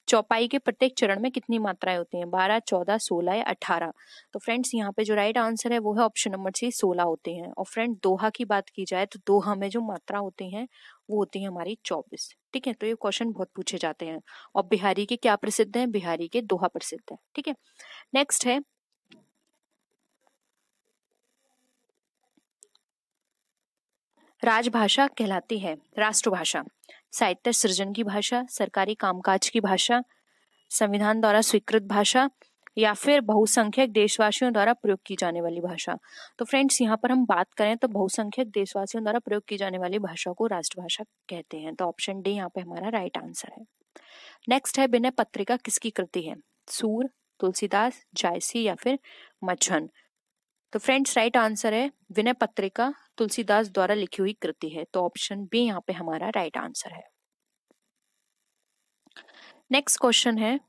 चौपाई के प्रत्येक चरण में कितनी मात्राएं होती हैं बारह चौदह सोलह या अठारह तो फ्रेंड्स यहाँ पे जो राइट आंसर है वो है ऑप्शन नंबर सी सोलह होते हैं और फ्रेंड दोहा की बात की जाए तो दोहा में जो मात्रा होती हैं वो होती है हमारी चौबीस ठीक है तो ये क्वेश्चन बहुत पूछे जाते हैं और बिहारी के क्या प्रसिद्ध है बिहारी के दोहा प्रसिद्ध है ठीक है नेक्स्ट है राजभाषा कहलाती है राष्ट्रभाषा साहित्य सृजन की भाषा सरकारी कामकाज की भाषा संविधान द्वारा स्वीकृत भाषा या फिर बहुसंख्यक देशवासियों द्वारा प्रयोग की जाने वाली भाषा तो फ्रेंड्स यहाँ पर हम बात करें तो बहुसंख्यक देशवासियों द्वारा प्रयोग की जाने वाली भाषा को राष्ट्रभाषा कहते हैं तो ऑप्शन डी यहाँ पे हमारा राइट आंसर है नेक्स्ट है बिना पत्रिका किसकी कृति है सूर तुलसीदास जायसी या फिर मच्छन तो फ्रेंड्स राइट आंसर है विनय पत्रिका तुलसीदास द्वारा लिखी हुई कृति है तो ऑप्शन बी यहाँ पे हमारा राइट आंसर है नेक्स्ट क्वेश्चन है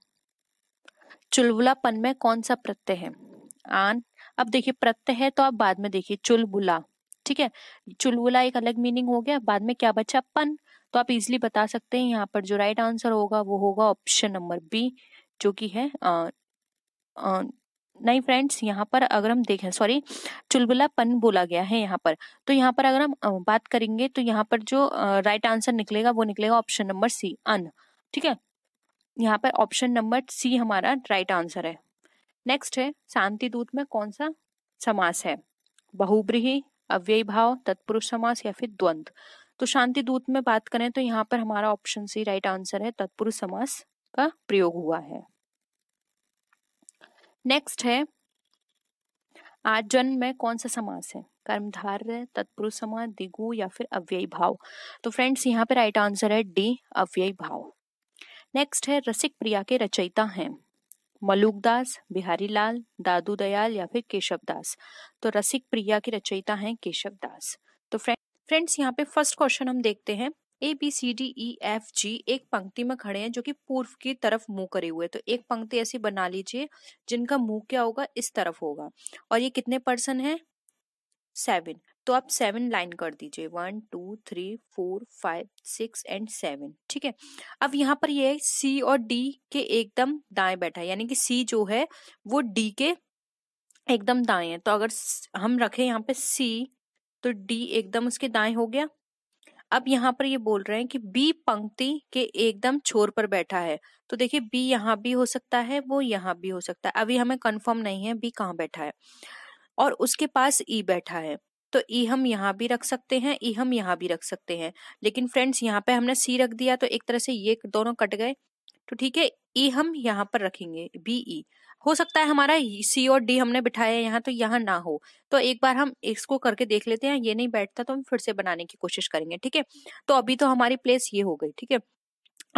चुलबुलापन में कौन सा प्रत्यय है आन अब देखिए प्रत्यय है तो आप बाद में देखिए चुलबुला ठीक है चुलबुला एक अलग मीनिंग हो गया बाद में क्या बचा पन तो आप इजिली बता सकते हैं यहाँ पर जो राइट आंसर होगा वो होगा ऑप्शन नंबर बी जो कि है आ, आ, नहीं फ्रेंड्स यहाँ पर अगर हम देखें सॉरी चुलबुलापन बोला गया है यहाँ पर तो यहाँ पर अगर हम बात करेंगे तो यहाँ पर जो राइट आंसर निकलेगा वो निकलेगा ऑप्शन नंबर सी अन ठीक है यहाँ पर ऑप्शन नंबर सी हमारा राइट आंसर है नेक्स्ट है शांति दूत में कौन सा समास है बहुब्रीही अव्ययी भाव तत्पुरुष समास या फिर द्वंद्व तो शांति दूत में बात करें तो यहाँ पर हमारा ऑप्शन सी राइट आंसर है तत्पुरुष समास का प्रयोग हुआ है नेक्स्ट है आर्जन में कौन सा समास है कर्मधार्य तत्पुरुष समास दिगु या फिर अव्ययी भाव तो फ्रेंड्स यहाँ पे राइट आंसर है डी अव्ययी भाव नेक्स्ट है रसिक प्रिया के रचयिता हैं मलुकदास बिहारी लाल दादू दयाल या फिर केशव दास तो रसिक प्रिया की रचयिता हैं केशव दास तो फ्रेंड्स यहाँ पे फर्स्ट क्वेश्चन हम देखते हैं A B C D E F G एक पंक्ति में खड़े हैं जो कि पूर्व की तरफ मुंह करे हुए तो एक पंक्ति ऐसी बना लीजिए जिनका मुंह क्या होगा इस तरफ होगा और ये कितने पर्सन हैं सेवन तो आप सेवन लाइन कर दीजिए one two three four five six and seven ठीक है अब यहाँ पर ये सी और डी के एकदम दाएं बैठा है यानी कि सी जो है वो डी के एकदम दाएं है तो अगर हम रखें यहाँ पे सी तो डी एकदम उसके दाएं हो गया अब यहाँ पर ये बोल रहे हैं कि बी पंक्ति के एकदम छोर पर बैठा है तो देखिए बी यहाँ भी हो सकता है वो यहाँ भी हो सकता है अभी हमें कंफर्म नहीं है बी कहाँ बैठा है और उसके पास ई e बैठा है तो ई e हम यहाँ भी रख सकते हैं ई e हम यहाँ भी रख सकते हैं लेकिन फ्रेंड्स यहाँ पे हमने सी रख दिया तो एक तरह से ये दोनों कट गए तो ठीक है ई हम यहाँ पर रखेंगे बी ई हो सकता है हमारा सी और डी हमने बिठाया है यहाँ तो यहाँ ना हो तो एक बार हम इसको करके देख लेते हैं ये नहीं बैठता तो हम फिर से बनाने की कोशिश करेंगे ठीक है तो अभी तो हमारी प्लेस ये हो गई ठीक है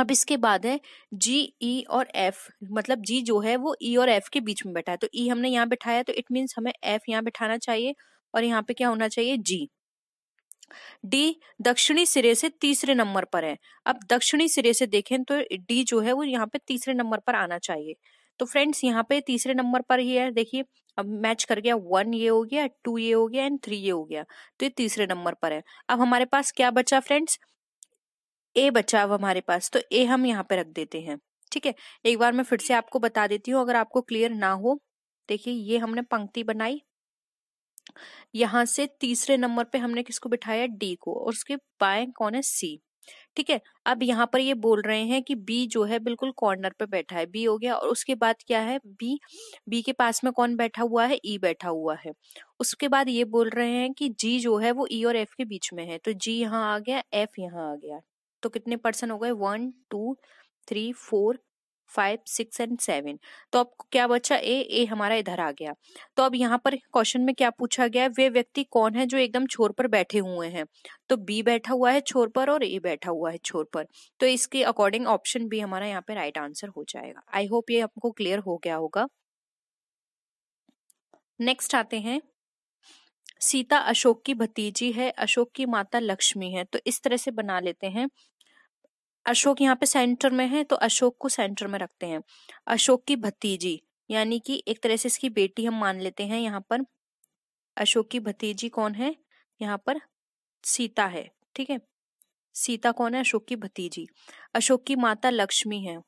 अब इसके बाद है जी ई e और एफ मतलब जी जो है वो ई e और एफ के बीच में बैठा है तो ई e हमने यहाँ बिठाया तो इट मीन्स हमें एफ यहाँ बिठाना चाहिए और यहाँ पे क्या होना चाहिए जी डी दक्षिणी सिरे से तीसरे नंबर पर है अब दक्षिणी सिरे से देखें तो डी जो है वो यहाँ पे तीसरे नंबर पर आना चाहिए तो फ्रेंड्स यहाँ पे तीसरे नंबर पर ही है देखिए अब मैच कर गया वन ये हो गया टू ये हो गया एंड थ्री ये हो गया तो ये तीसरे नंबर पर है अब हमारे पास क्या बचा फ्रेंड्स ए बचा अब हमारे पास तो ए हम यहाँ पे रख देते हैं ठीक है एक बार मैं फिर से आपको बता देती हूँ अगर आपको क्लियर ना हो देखिए ये हमने पंक्ति बनाई यहां से तीसरे नंबर पे हमने किसको बिठाया डी को और उसके बाएं कौन है सी ठीक है अब यहाँ पर ये बोल रहे हैं कि बी जो है बिल्कुल कॉर्नर पे बैठा है बी हो गया और उसके बाद क्या है बी बी के पास में कौन बैठा हुआ है ई e बैठा हुआ है उसके बाद ये बोल रहे हैं कि जी जो है वो ई e और एफ के बीच में है तो जी यहाँ आ गया एफ यहाँ आ गया तो कितने पर्सन हो गए one two three four five six and seven तो अब क्या बचा ए ए हमारा इधर आ गया तो अब यहाँ पर क्वेश्चन में क्या पूछा गया है वे व्यक्ति कौन है जो एकदम छोर पर बैठे हुए हैं तो बी बैठा हुआ है छोर पर और ए बैठा हुआ है छोर पर तो इसके अकॉर्डिंग ऑप्शन बी हमारा यहाँ पे राइट आंसर हो जाएगा आई होप ये आपको क्लियर हो गया होगा नेक्स्ट आते हैं सीता अशोक की भतीजी है अशोक की माता लक्ष्मी है तो इस तरह से बना लेते हैं अशोक यहाँ पे सेंटर में है तो अशोक को सेंटर में रखते हैं अशोक की भतीजी यानी कि एक तरह से इसकी बेटी हम मान लेते हैं यहाँ पर अशोक की भतीजी कौन है यहाँ पर सीता है ठीक है सीता कौन है अशोक की भतीजी अशोक की माता लक्ष्मी है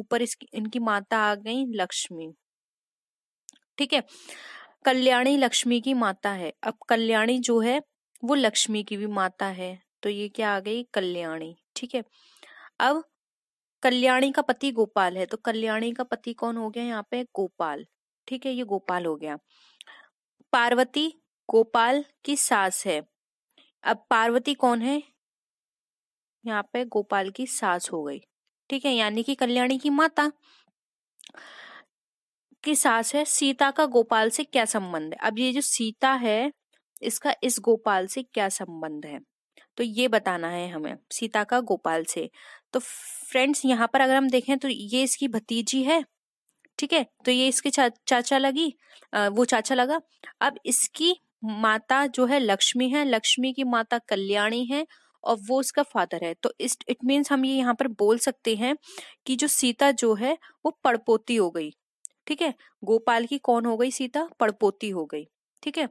ऊपर इसकी इनकी माता आ गई लक्ष्मी ठीक है कल्याणी लक्ष्मी की माता है अब कल्याणी जो है वो लक्ष्मी की भी माता है तो ये क्या आ गई कल्याणी ठीक है अब कल्याणी का पति गोपाल है तो कल्याणी का पति कौन हो गया यहाँ पे गोपाल ठीक है ये गोपाल हो गया पार्वती गोपाल की सास है अब पार्वती कौन है यहाँ पे गोपाल की सास हो गई ठीक है यानी कि कल्याणी की माता की सास है सीता का गोपाल से क्या संबंध है अब ये जो सीता है इसका इस गोपाल से क्या संबंध है तो ये बताना है हमें सीता का गोपाल से तो फ्रेंड्स यहाँ पर अगर हम देखें तो ये इसकी भतीजी है ठीक है तो ये इसके चा, चाचा लगी आ, वो चाचा लगा अब इसकी माता जो है लक्ष्मी है लक्ष्मी की माता कल्याणी है और वो उसका फादर है तो इस इट मीन्स हम ये यहाँ पर बोल सकते हैं कि जो सीता जो है वो पड़पोती हो गई ठीक है गोपाल की कौन हो गई सीता पड़पोती हो गई ठीक है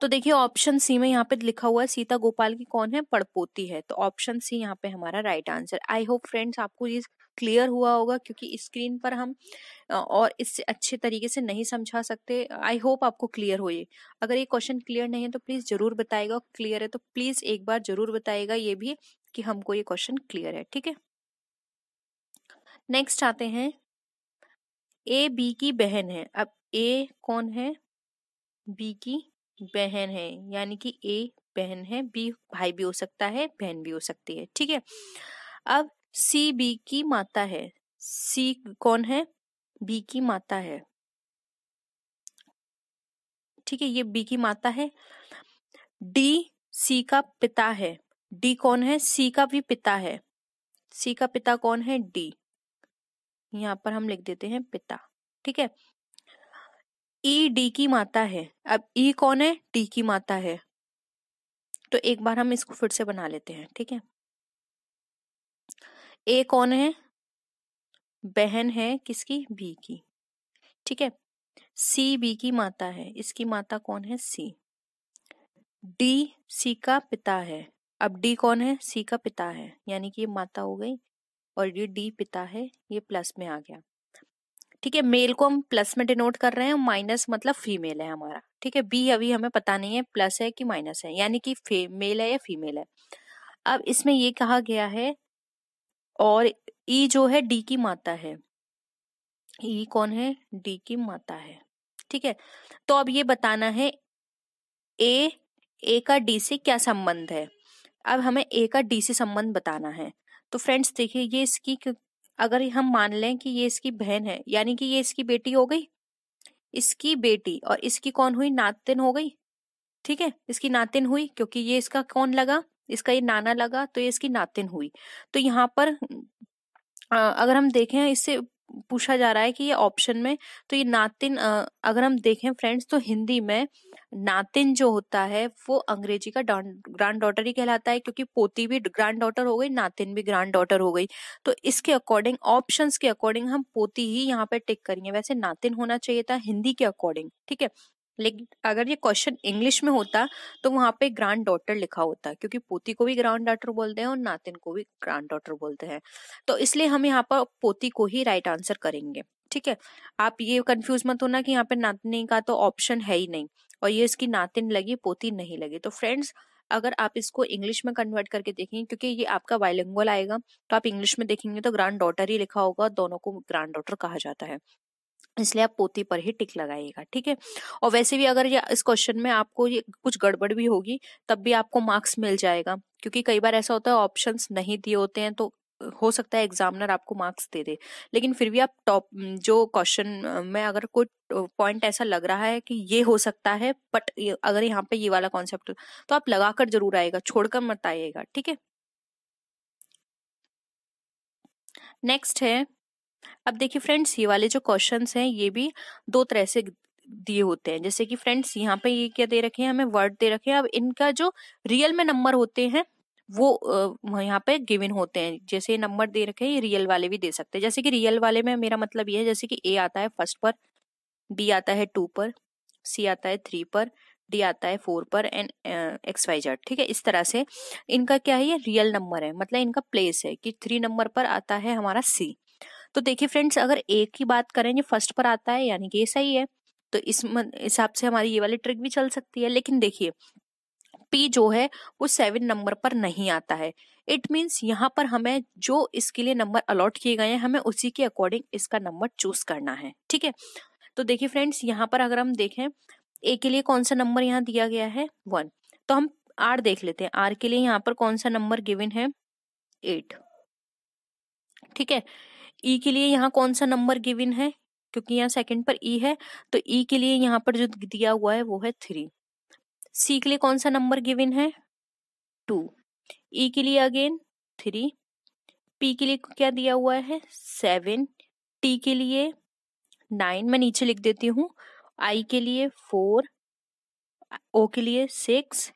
तो देखिए ऑप्शन सी में यहाँ पे लिखा हुआ है सीता गोपाल की कौन है पड़पोती है तो ऑप्शन सी यहाँ पे हमारा right answer I hope friends आपको ये क्लियर हुआ होगा क्योंकि स्क्रीन पर हम और इससे अच्छे तरीके से नहीं समझा सकते आई होप आपको क्लियर हो ये अगर ये क्वेश्चन क्लियर नहीं है तो प्लीज़ ज़रूर बताएगा क्लियर है तो प्लीज़ एक बार ज़रूर बताएगा ये भी कि हमको ये क्वेश्चन क्लियर है ठीक है नेक्स्ट आते हैं ए बी की बहन है अब ए कौन है बी की बहन है यानी कि ए बहन है बी भाई भी हो सकता है बहन भी हो सकती है ठीक है अब सी बी की माता है सी कौन है बी की माता है ठीक है ये बी की माता है डी सी का पिता है डी कौन है सी का भी पिता है सी का पिता कौन है डी यहाँ पर हम लिख देते हैं पिता ठीक है ई डी की माता है अब ई कौन है डी की माता है तो एक बार हम इसको फिर से बना लेते हैं ठीक है ए कौन है बहन है किसकी बी की ठीक है सी बी की माता है इसकी माता कौन है सी डी सी का पिता है अब डी कौन है सी का पिता है यानी कि ये माता हो गई और ये डी पिता है ये प्लस में आ गया ठीक है मेल को हम प्लस में डिनोट कर रहे हैं माइनस मतलब फीमेल है हमारा ठीक है बी अभी हमें पता नहीं है प्लस है कि माइनस है यानी कि मेल है या फीमेल है अब इसमें ये कहा गया है और ई e जो है डी की माता है ई e कौन है डी की माता है ठीक है तो अब ये बताना है ए ए का डी से क्या संबंध है अब हमें ए का डी से संबंध बताना है तो फ्रेंड्स देखिए ये इसकी अगर हम मान लें कि ये इसकी बहन है यानी कि ये इसकी बेटी हो गई इसकी बेटी और इसकी कौन हुई नातिन हो गई ठीक है इसकी नातिन हुई क्योंकि ये इसका कौन लगा इसका ये नाना लगा तो ये इसकी नातिन हुई तो यहाँ पर अगर हम देखें इससे पूछा जा रहा है कि ये ऑप्शन में तो ये नातिन अगर हम देखें फ्रेंड्स तो हिंदी में नातिन जो होता है वो अंग्रेजी का ग्रांड डॉटर ही कहलाता है क्योंकि पोती भी ग्रांड डॉटर हो गई नातिन भी ग्रांड डॉटर हो गई तो इसके अकॉर्डिंग ऑप्शन के अकॉर्डिंग हम पोती ही यहाँ पे टिक करेंगे वैसे नातिन होना चाहिए था हिंदी के अकॉर्डिंग ठीक है लेकिन अगर ये क्वेश्चन इंग्लिश में होता तो वहाँ पे ग्रांड डॉटर लिखा होता क्योंकि पोती को भी ग्रांड डॉटर बोलते हैं और नातिन को भी ग्रांड डॉटर बोलते हैं तो इसलिए हम यहाँ पर पोती को ही राइट आंसर करेंगे ठीक है आप ये कंफ्यूज मत होना कि यहाँ पे नातनी का तो ऑप्शन है ही नहीं और ये इसकी नातिन लगी पोती नहीं लगी तो फ्रेंड्स अगर आप इसको इंग्लिश में कन्वर्ट करके देखेंगे क्योंकि ये आपका बायलिंगुअल आएगा तो आप इंग्लिश में देखेंगे तो ग्रांड डॉटर ही लिखा होगा दोनों को ग्रांड डॉटर कहा जाता है इसलिए आप पोती पर ही टिक लगाइएगा ठीक है और वैसे भी अगर ये इस क्वेश्चन में आपको ये कुछ गड़बड़ भी होगी तब भी आपको मार्क्स मिल जाएगा क्योंकि कई बार ऐसा होता है ऑप्शंस नहीं दिए होते हैं तो हो सकता है एग्जामिनर आपको मार्क्स दे दे लेकिन फिर भी आप टॉप जो क्वेश्चन में अगर कोई पॉइंट ऐसा लग रहा है कि ये हो सकता है बट अगर यहाँ पे ये वाला कॉन्सेप्ट तो आप लगाकर जरूर आएगा छोड़कर मत आइएगा ठीक है नेक्स्ट है अब देखिए फ्रेंड्स ये वाले जो क्वेश्चन हैं ये भी दो तरह से दिए होते हैं जैसे कि फ्रेंड्स यहाँ पे ये क्या दे रखे हैं हमें वर्ड दे रखे हैं अब इनका जो रियल में नंबर होते हैं वो यहाँ पे गिवन होते हैं जैसे नंबर दे रखे हैं ये रियल वाले भी दे सकते हैं जैसे कि रियल वाले में मेरा मतलब ये है जैसे कि ए आता है फर्स्ट पर बी आता है टू पर सी आता है थ्री पर डी आता है फोर पर एंड एक्स वाई जेड ठीक है इस तरह से इनका क्या है ये रियल नंबर है मतलब इनका प्लेस है कि थ्री नंबर पर आता है हमारा सी तो देखिए फ्रेंड्स अगर ए की बात करें ये फर्स्ट पर आता है यानी कि ये सही है तो इस हिसाब से हमारी ये वाली ट्रिक भी चल सकती है लेकिन देखिए पी जो है वो सेवन नंबर पर नहीं आता है इट मीन्स यहाँ पर हमें जो इसके लिए नंबर अलॉट किए गए हैं हमें उसी के अकॉर्डिंग इसका नंबर चूज करना है ठीक है तो देखिए फ्रेंड्स यहाँ पर अगर हम देखें ए के लिए कौन सा नंबर यहाँ दिया गया है वन तो हम आर देख लेते हैं आर के लिए यहाँ पर कौन सा नंबर गिवन है एट ठीक है ई e के लिए यहाँ कौन सा नंबर गिविन है क्योंकि यहाँ सेकंड पर ई e है तो ई e के लिए यहाँ पर जो दिया हुआ है वो है थ्री सी के लिए कौन सा नंबर गिविन है टू ई के लिए अगेन थ्री पी के लिए क्या दिया हुआ है सेवन टी के लिए नाइन मैं नीचे लिख देती हूँ आई के लिए फोर ओ के लिए सिक्स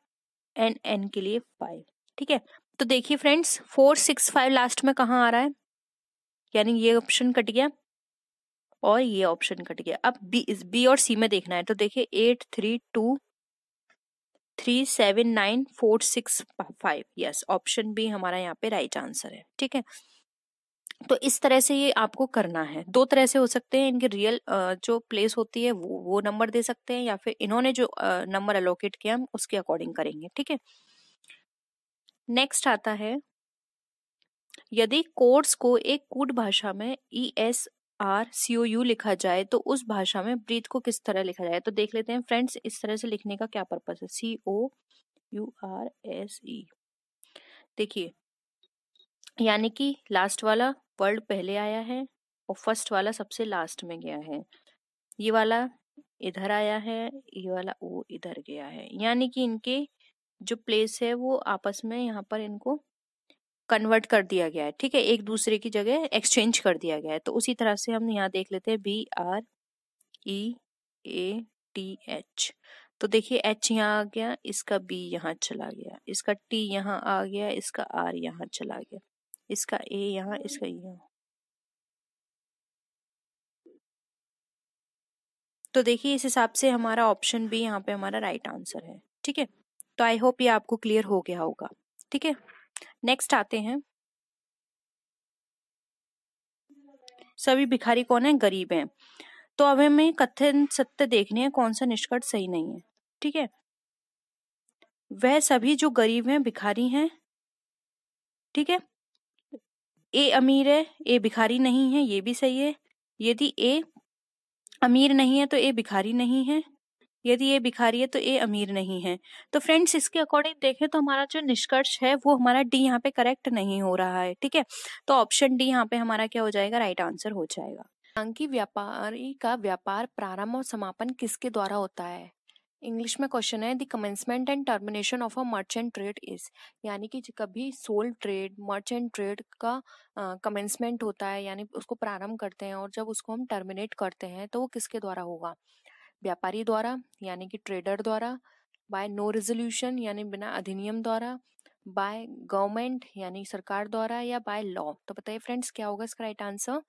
एंड एन के लिए फाइव ठीक है तो देखिए friends four six five last में कहाँ आ रहा है यानी ये ऑप्शन कट गया और ये ऑप्शन कट गया अब बी इस बी और सी में देखना है तो देखिए eight three two three seven nine four six five yes option B हमारा यहाँ पे राइट आंसर है ठीक है तो इस तरह से ये आपको करना है दो तरह से हो सकते हैं इनके रियल जो प्लेस होती है वो वो नंबर दे सकते हैं या फिर इन्होंने जो नंबर अलोकेट किया हम उसके अकॉर्डिंग करेंगे ठीक है नेक्स्ट आता है यदि कोड्स को एक कूट भाषा में E S R C O U लिखा जाए तो उस भाषा में ब्रीथ को किस तरह लिखा जाए तो देख लेते हैं फ्रेंड्स इस तरह से लिखने का क्या पर्पज है C O U R S E देखिए यानी कि लास्ट वाला वर्ड पहले आया है और फर्स्ट वाला सबसे लास्ट में गया है ये वाला इधर आया है ये वाला ओ इधर गया है यानी कि इनके जो प्लेस है वो आपस में यहाँ पर इनको कन्वर्ट कर दिया गया है ठीक है एक दूसरे की जगह एक्सचेंज कर दिया गया है तो उसी तरह से हम यहाँ देख लेते हैं B R E A T H तो देखिए एच यहाँ आ गया इसका बी यहाँ चला गया इसका टी यहाँ आ गया इसका आर यहाँ चला गया इसका ए यहाँ इसका e यहाँ तो देखिए इस हिसाब से हमारा ऑप्शन बी यहाँ पे हमारा राइट आंसर है ठीक है तो आई होप ये आपको क्लियर हो गया होगा ठीक है नेक्स्ट आते हैं सभी भिखारी कौन है गरीब हैं तो अब हमें कथन सत्य देखने हैं कौन सा निष्कर्ष सही नहीं है ठीक है वह सभी जो गरीब हैं भिखारी हैं ठीक है ए अमीर है ए भिखारी नहीं है ये भी सही है यदि ए अमीर नहीं है तो ए भिखारी नहीं है यदि ये भिखारी है तो ये अमीर नहीं है तो फ्रेंड्स इसके अकॉर्डिंग देखें तो हमारा जो निष्कर्ष है वो हमारा डी यहाँ पे करेक्ट नहीं हो रहा है ठीक है तो ऑप्शन डी यहाँ पे हमारा क्या हो जाएगा राइट आंसर हो जाएगा अंकी व्यापारी का व्यापार प्रारंभ और समापन किसके द्वारा होता है इंग्लिश में क्वेश्चन है the commencement and termination of a merchant trade is यानी कि कभी सोल ट्रेड मर्चेंट ट्रेड का कमेंसमेंट होता है यानी उसको प्रारंभ करते हैं और जब उसको हम टर्मिनेट करते हैं तो वो किसके द्वारा होगा व्यापारी द्वारा यानी कि ट्रेडर द्वारा बाय नो रेजोल्यूशन यानी बिना अधिनियम द्वारा बाय गवर्नमेंट यानी सरकार द्वारा या बाय लॉ तो बताइए फ्रेंड्स क्या होगा इसका राइट आंसर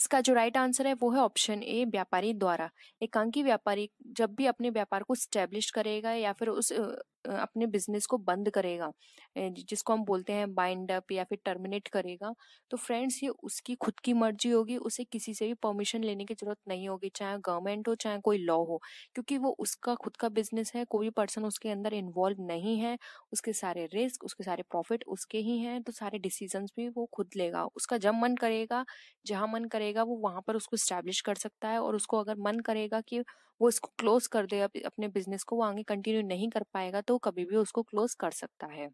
इसका जो राइट आंसर है वो है ऑप्शन ए व्यापारी द्वारा एकांकी व्यापारी जब भी अपने व्यापार को स्टैब्लिश करेगा या फिर उस अपने बिजनेस को बंद करेगा जिसको हम बोलते हैं बाइंड अप या फिर टर्मिनेट करेगा तो फ्रेंड्स ये उसकी खुद की मर्जी होगी उसे किसी से भी परमिशन लेने की ज़रूरत नहीं होगी चाहे गवर्नमेंट हो चाहे कोई लॉ हो क्योंकि वो उसका खुद का बिजनेस है कोई पर्सन उसके अंदर इन्वॉल्व नहीं है उसके सारे रिस्क उसके सारे प्रॉफिट उसके ही हैं तो सारे डिसीजन भी वो खुद लेगा उसका जब मन करेगा जहाँ मन करेगा करेगा वो वहाँ पर उसको इस्टेब्लिश कर सकता है और उसको अगर मन करेगा कि वो इसको क्लोज कर दे अपने बिजनेस को वो आगे कंटिन्यू नहीं कर पाएगा तो कभी भी उसको क्लोज कर सकता है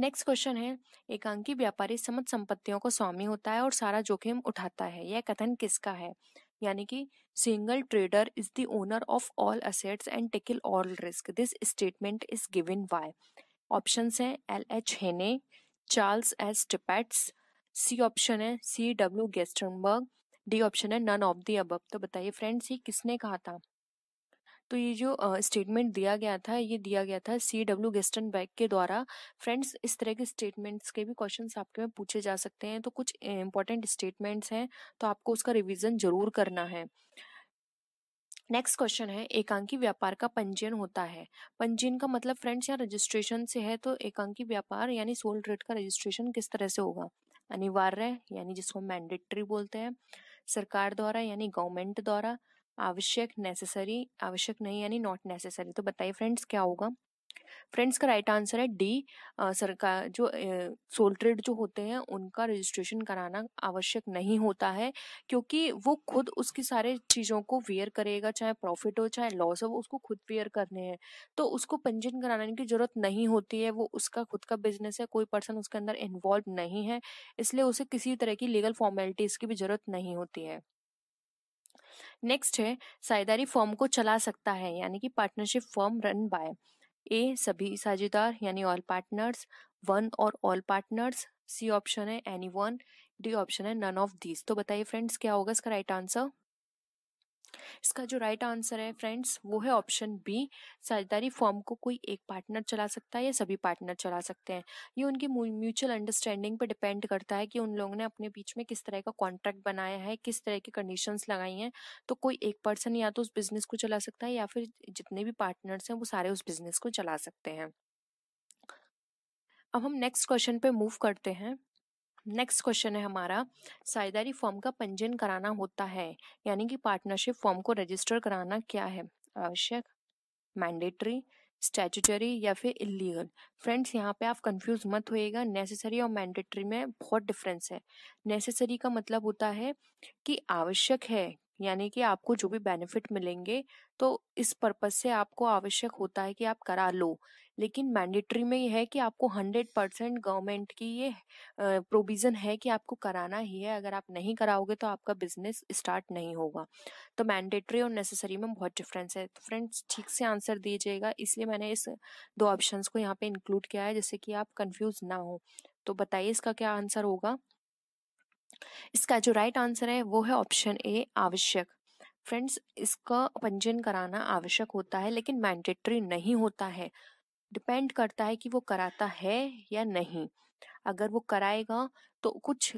नेक्स्ट क्वेश्चन है एकांकी व्यापारी समझ संपत्तियों को स्वामी होता है और सारा जोखिम उठाता है यह कथन किसका है यानी कि single trader is the owner of all assets and takes all risk this statement is given by option है L H Haney Charles S Tippetts C option है C W Gerstenberg D option है none of the above तो बताइए friends ये किसने कहा था तो ये जो स्टेटमेंट uh, दिया गया था ये दिया गया था सी डब्ल्यू गेस्टन बैग के द्वारा फ्रेंड्स इस तरह के स्टेटमेंट्स के भी क्वेश्चंस आपके में पूछे जा सकते हैं तो कुछ इंपॉर्टेंट स्टेटमेंट्स हैं तो आपको उसका रिविजन जरूर करना है नेक्स्ट क्वेश्चन है एकांकी व्यापार का पंजीयन होता है पंजीयन का मतलब फ्रेंड्स यहाँ रजिस्ट्रेशन से है तो एकांकी व्यापार यानी सोल ट्रेड का रजिस्ट्रेशन किस तरह से होगा अनिवार्य यानी जिसको मैंडेटरी बोलते हैं सरकार द्वारा यानी गवर्नमेंट द्वारा आवश्यक नेसेसरी आवश्यक नहीं यानी नॉट नेसेसरी तो बताइए फ्रेंड्स क्या होगा फ्रेंड्स का राइट आंसर है डी सरकार जो सोल्ट्रेड जो होते हैं उनका रजिस्ट्रेशन कराना आवश्यक नहीं होता है क्योंकि वो खुद उसकी सारे चीज़ों को वेयर करेगा चाहे प्रॉफिट हो चाहे लॉस हो वो उसको खुद वेयर करने हैं तो उसको पंजीयन कराने की ज़रूरत नहीं होती है वो उसका खुद का बिजनेस है कोई पर्सन उसके अंदर इन्वॉल्व नहीं है इसलिए उसे किसी तरह की लीगल फॉर्मेलिटीज़ की भी ज़रूरत नहीं होती है नेक्स्ट है साइदारी फॉर्म को चला सकता है यानी कि partnership firm run by A सभी साझेदार यानी ऑल पार्टनर्स वन और ऑल पार्टनर्स सी ऑप्शन है एनी वन डी ऑप्शन है नन ऑफ दीज तो बताइए फ्रेंड्स क्या होगा इसका राइट आंसर इसका जो राइट आंसर है फ्रेंड्स वो है ऑप्शन बी साझेदारी फॉर्म को कोई एक पार्टनर चला सकता है या सभी पार्टनर चला सकते हैं ये उनकी म्यूचुअल अंडरस्टैंडिंग पर डिपेंड करता है कि उन लोगों ने अपने बीच में किस तरह का कॉन्ट्रैक्ट बनाया है किस तरह की कंडीशंस लगाई हैं तो कोई एक पर्सन या तो उस बिजनेस को चला सकता है या फिर जितने भी पार्टनर्स हैं वो सारे उस बिजनेस को चला सकते हैं अब हम नेक्स्ट क्वेश्चन पे मूव करते हैं नेक्स्ट क्वेश्चन है हमारा साझेदारी फॉर्म का पंजीयन कराना होता है यानी कि पार्टनरशिप फॉर्म को रजिस्टर कराना क्या है आवश्यक मैंडेटरी स्टैचुटरी या फिर इलीगल फ्रेंड्स यहाँ पे आप कंफ्यूज मत होएगा नेसेसरी और मैंडेटरी में बहुत डिफरेंस है नेसेसरी का मतलब होता है कि आवश्यक है यानी कि आपको जो भी बेनिफिट मिलेंगे तो इस पर्पज से आपको आवश्यक होता है कि आप करा लो लेकिन मैंडेटरी में ये है कि आपको हंड्रेड परसेंट गवर्नमेंट की ये प्रोविज़न है कि आपको कराना ही है अगर आप नहीं कराओगे तो आपका बिजनेस स्टार्ट नहीं होगा तो मैंडेटरी और नेसेसरी में बहुत डिफरेंस है तो फ्रेंड्स ठीक से आंसर दीजिएगा इसलिए मैंने इस दो ऑप्शंस को यहाँ पे इंक्लूड किया है जैसे कि आप कंफ्यूज ना हो तो बताइए इसका क्या आंसर होगा इसका जो राइट आंसर है वो है ऑप्शन ए आवश्यक फ्रेंड्स इसका पंजीयन कराना आवश्यक होता है लेकिन मैंडेटरी नहीं होता है डिपेंड करता है कि वो कराता है या नहीं अगर वो कराएगा तो कुछ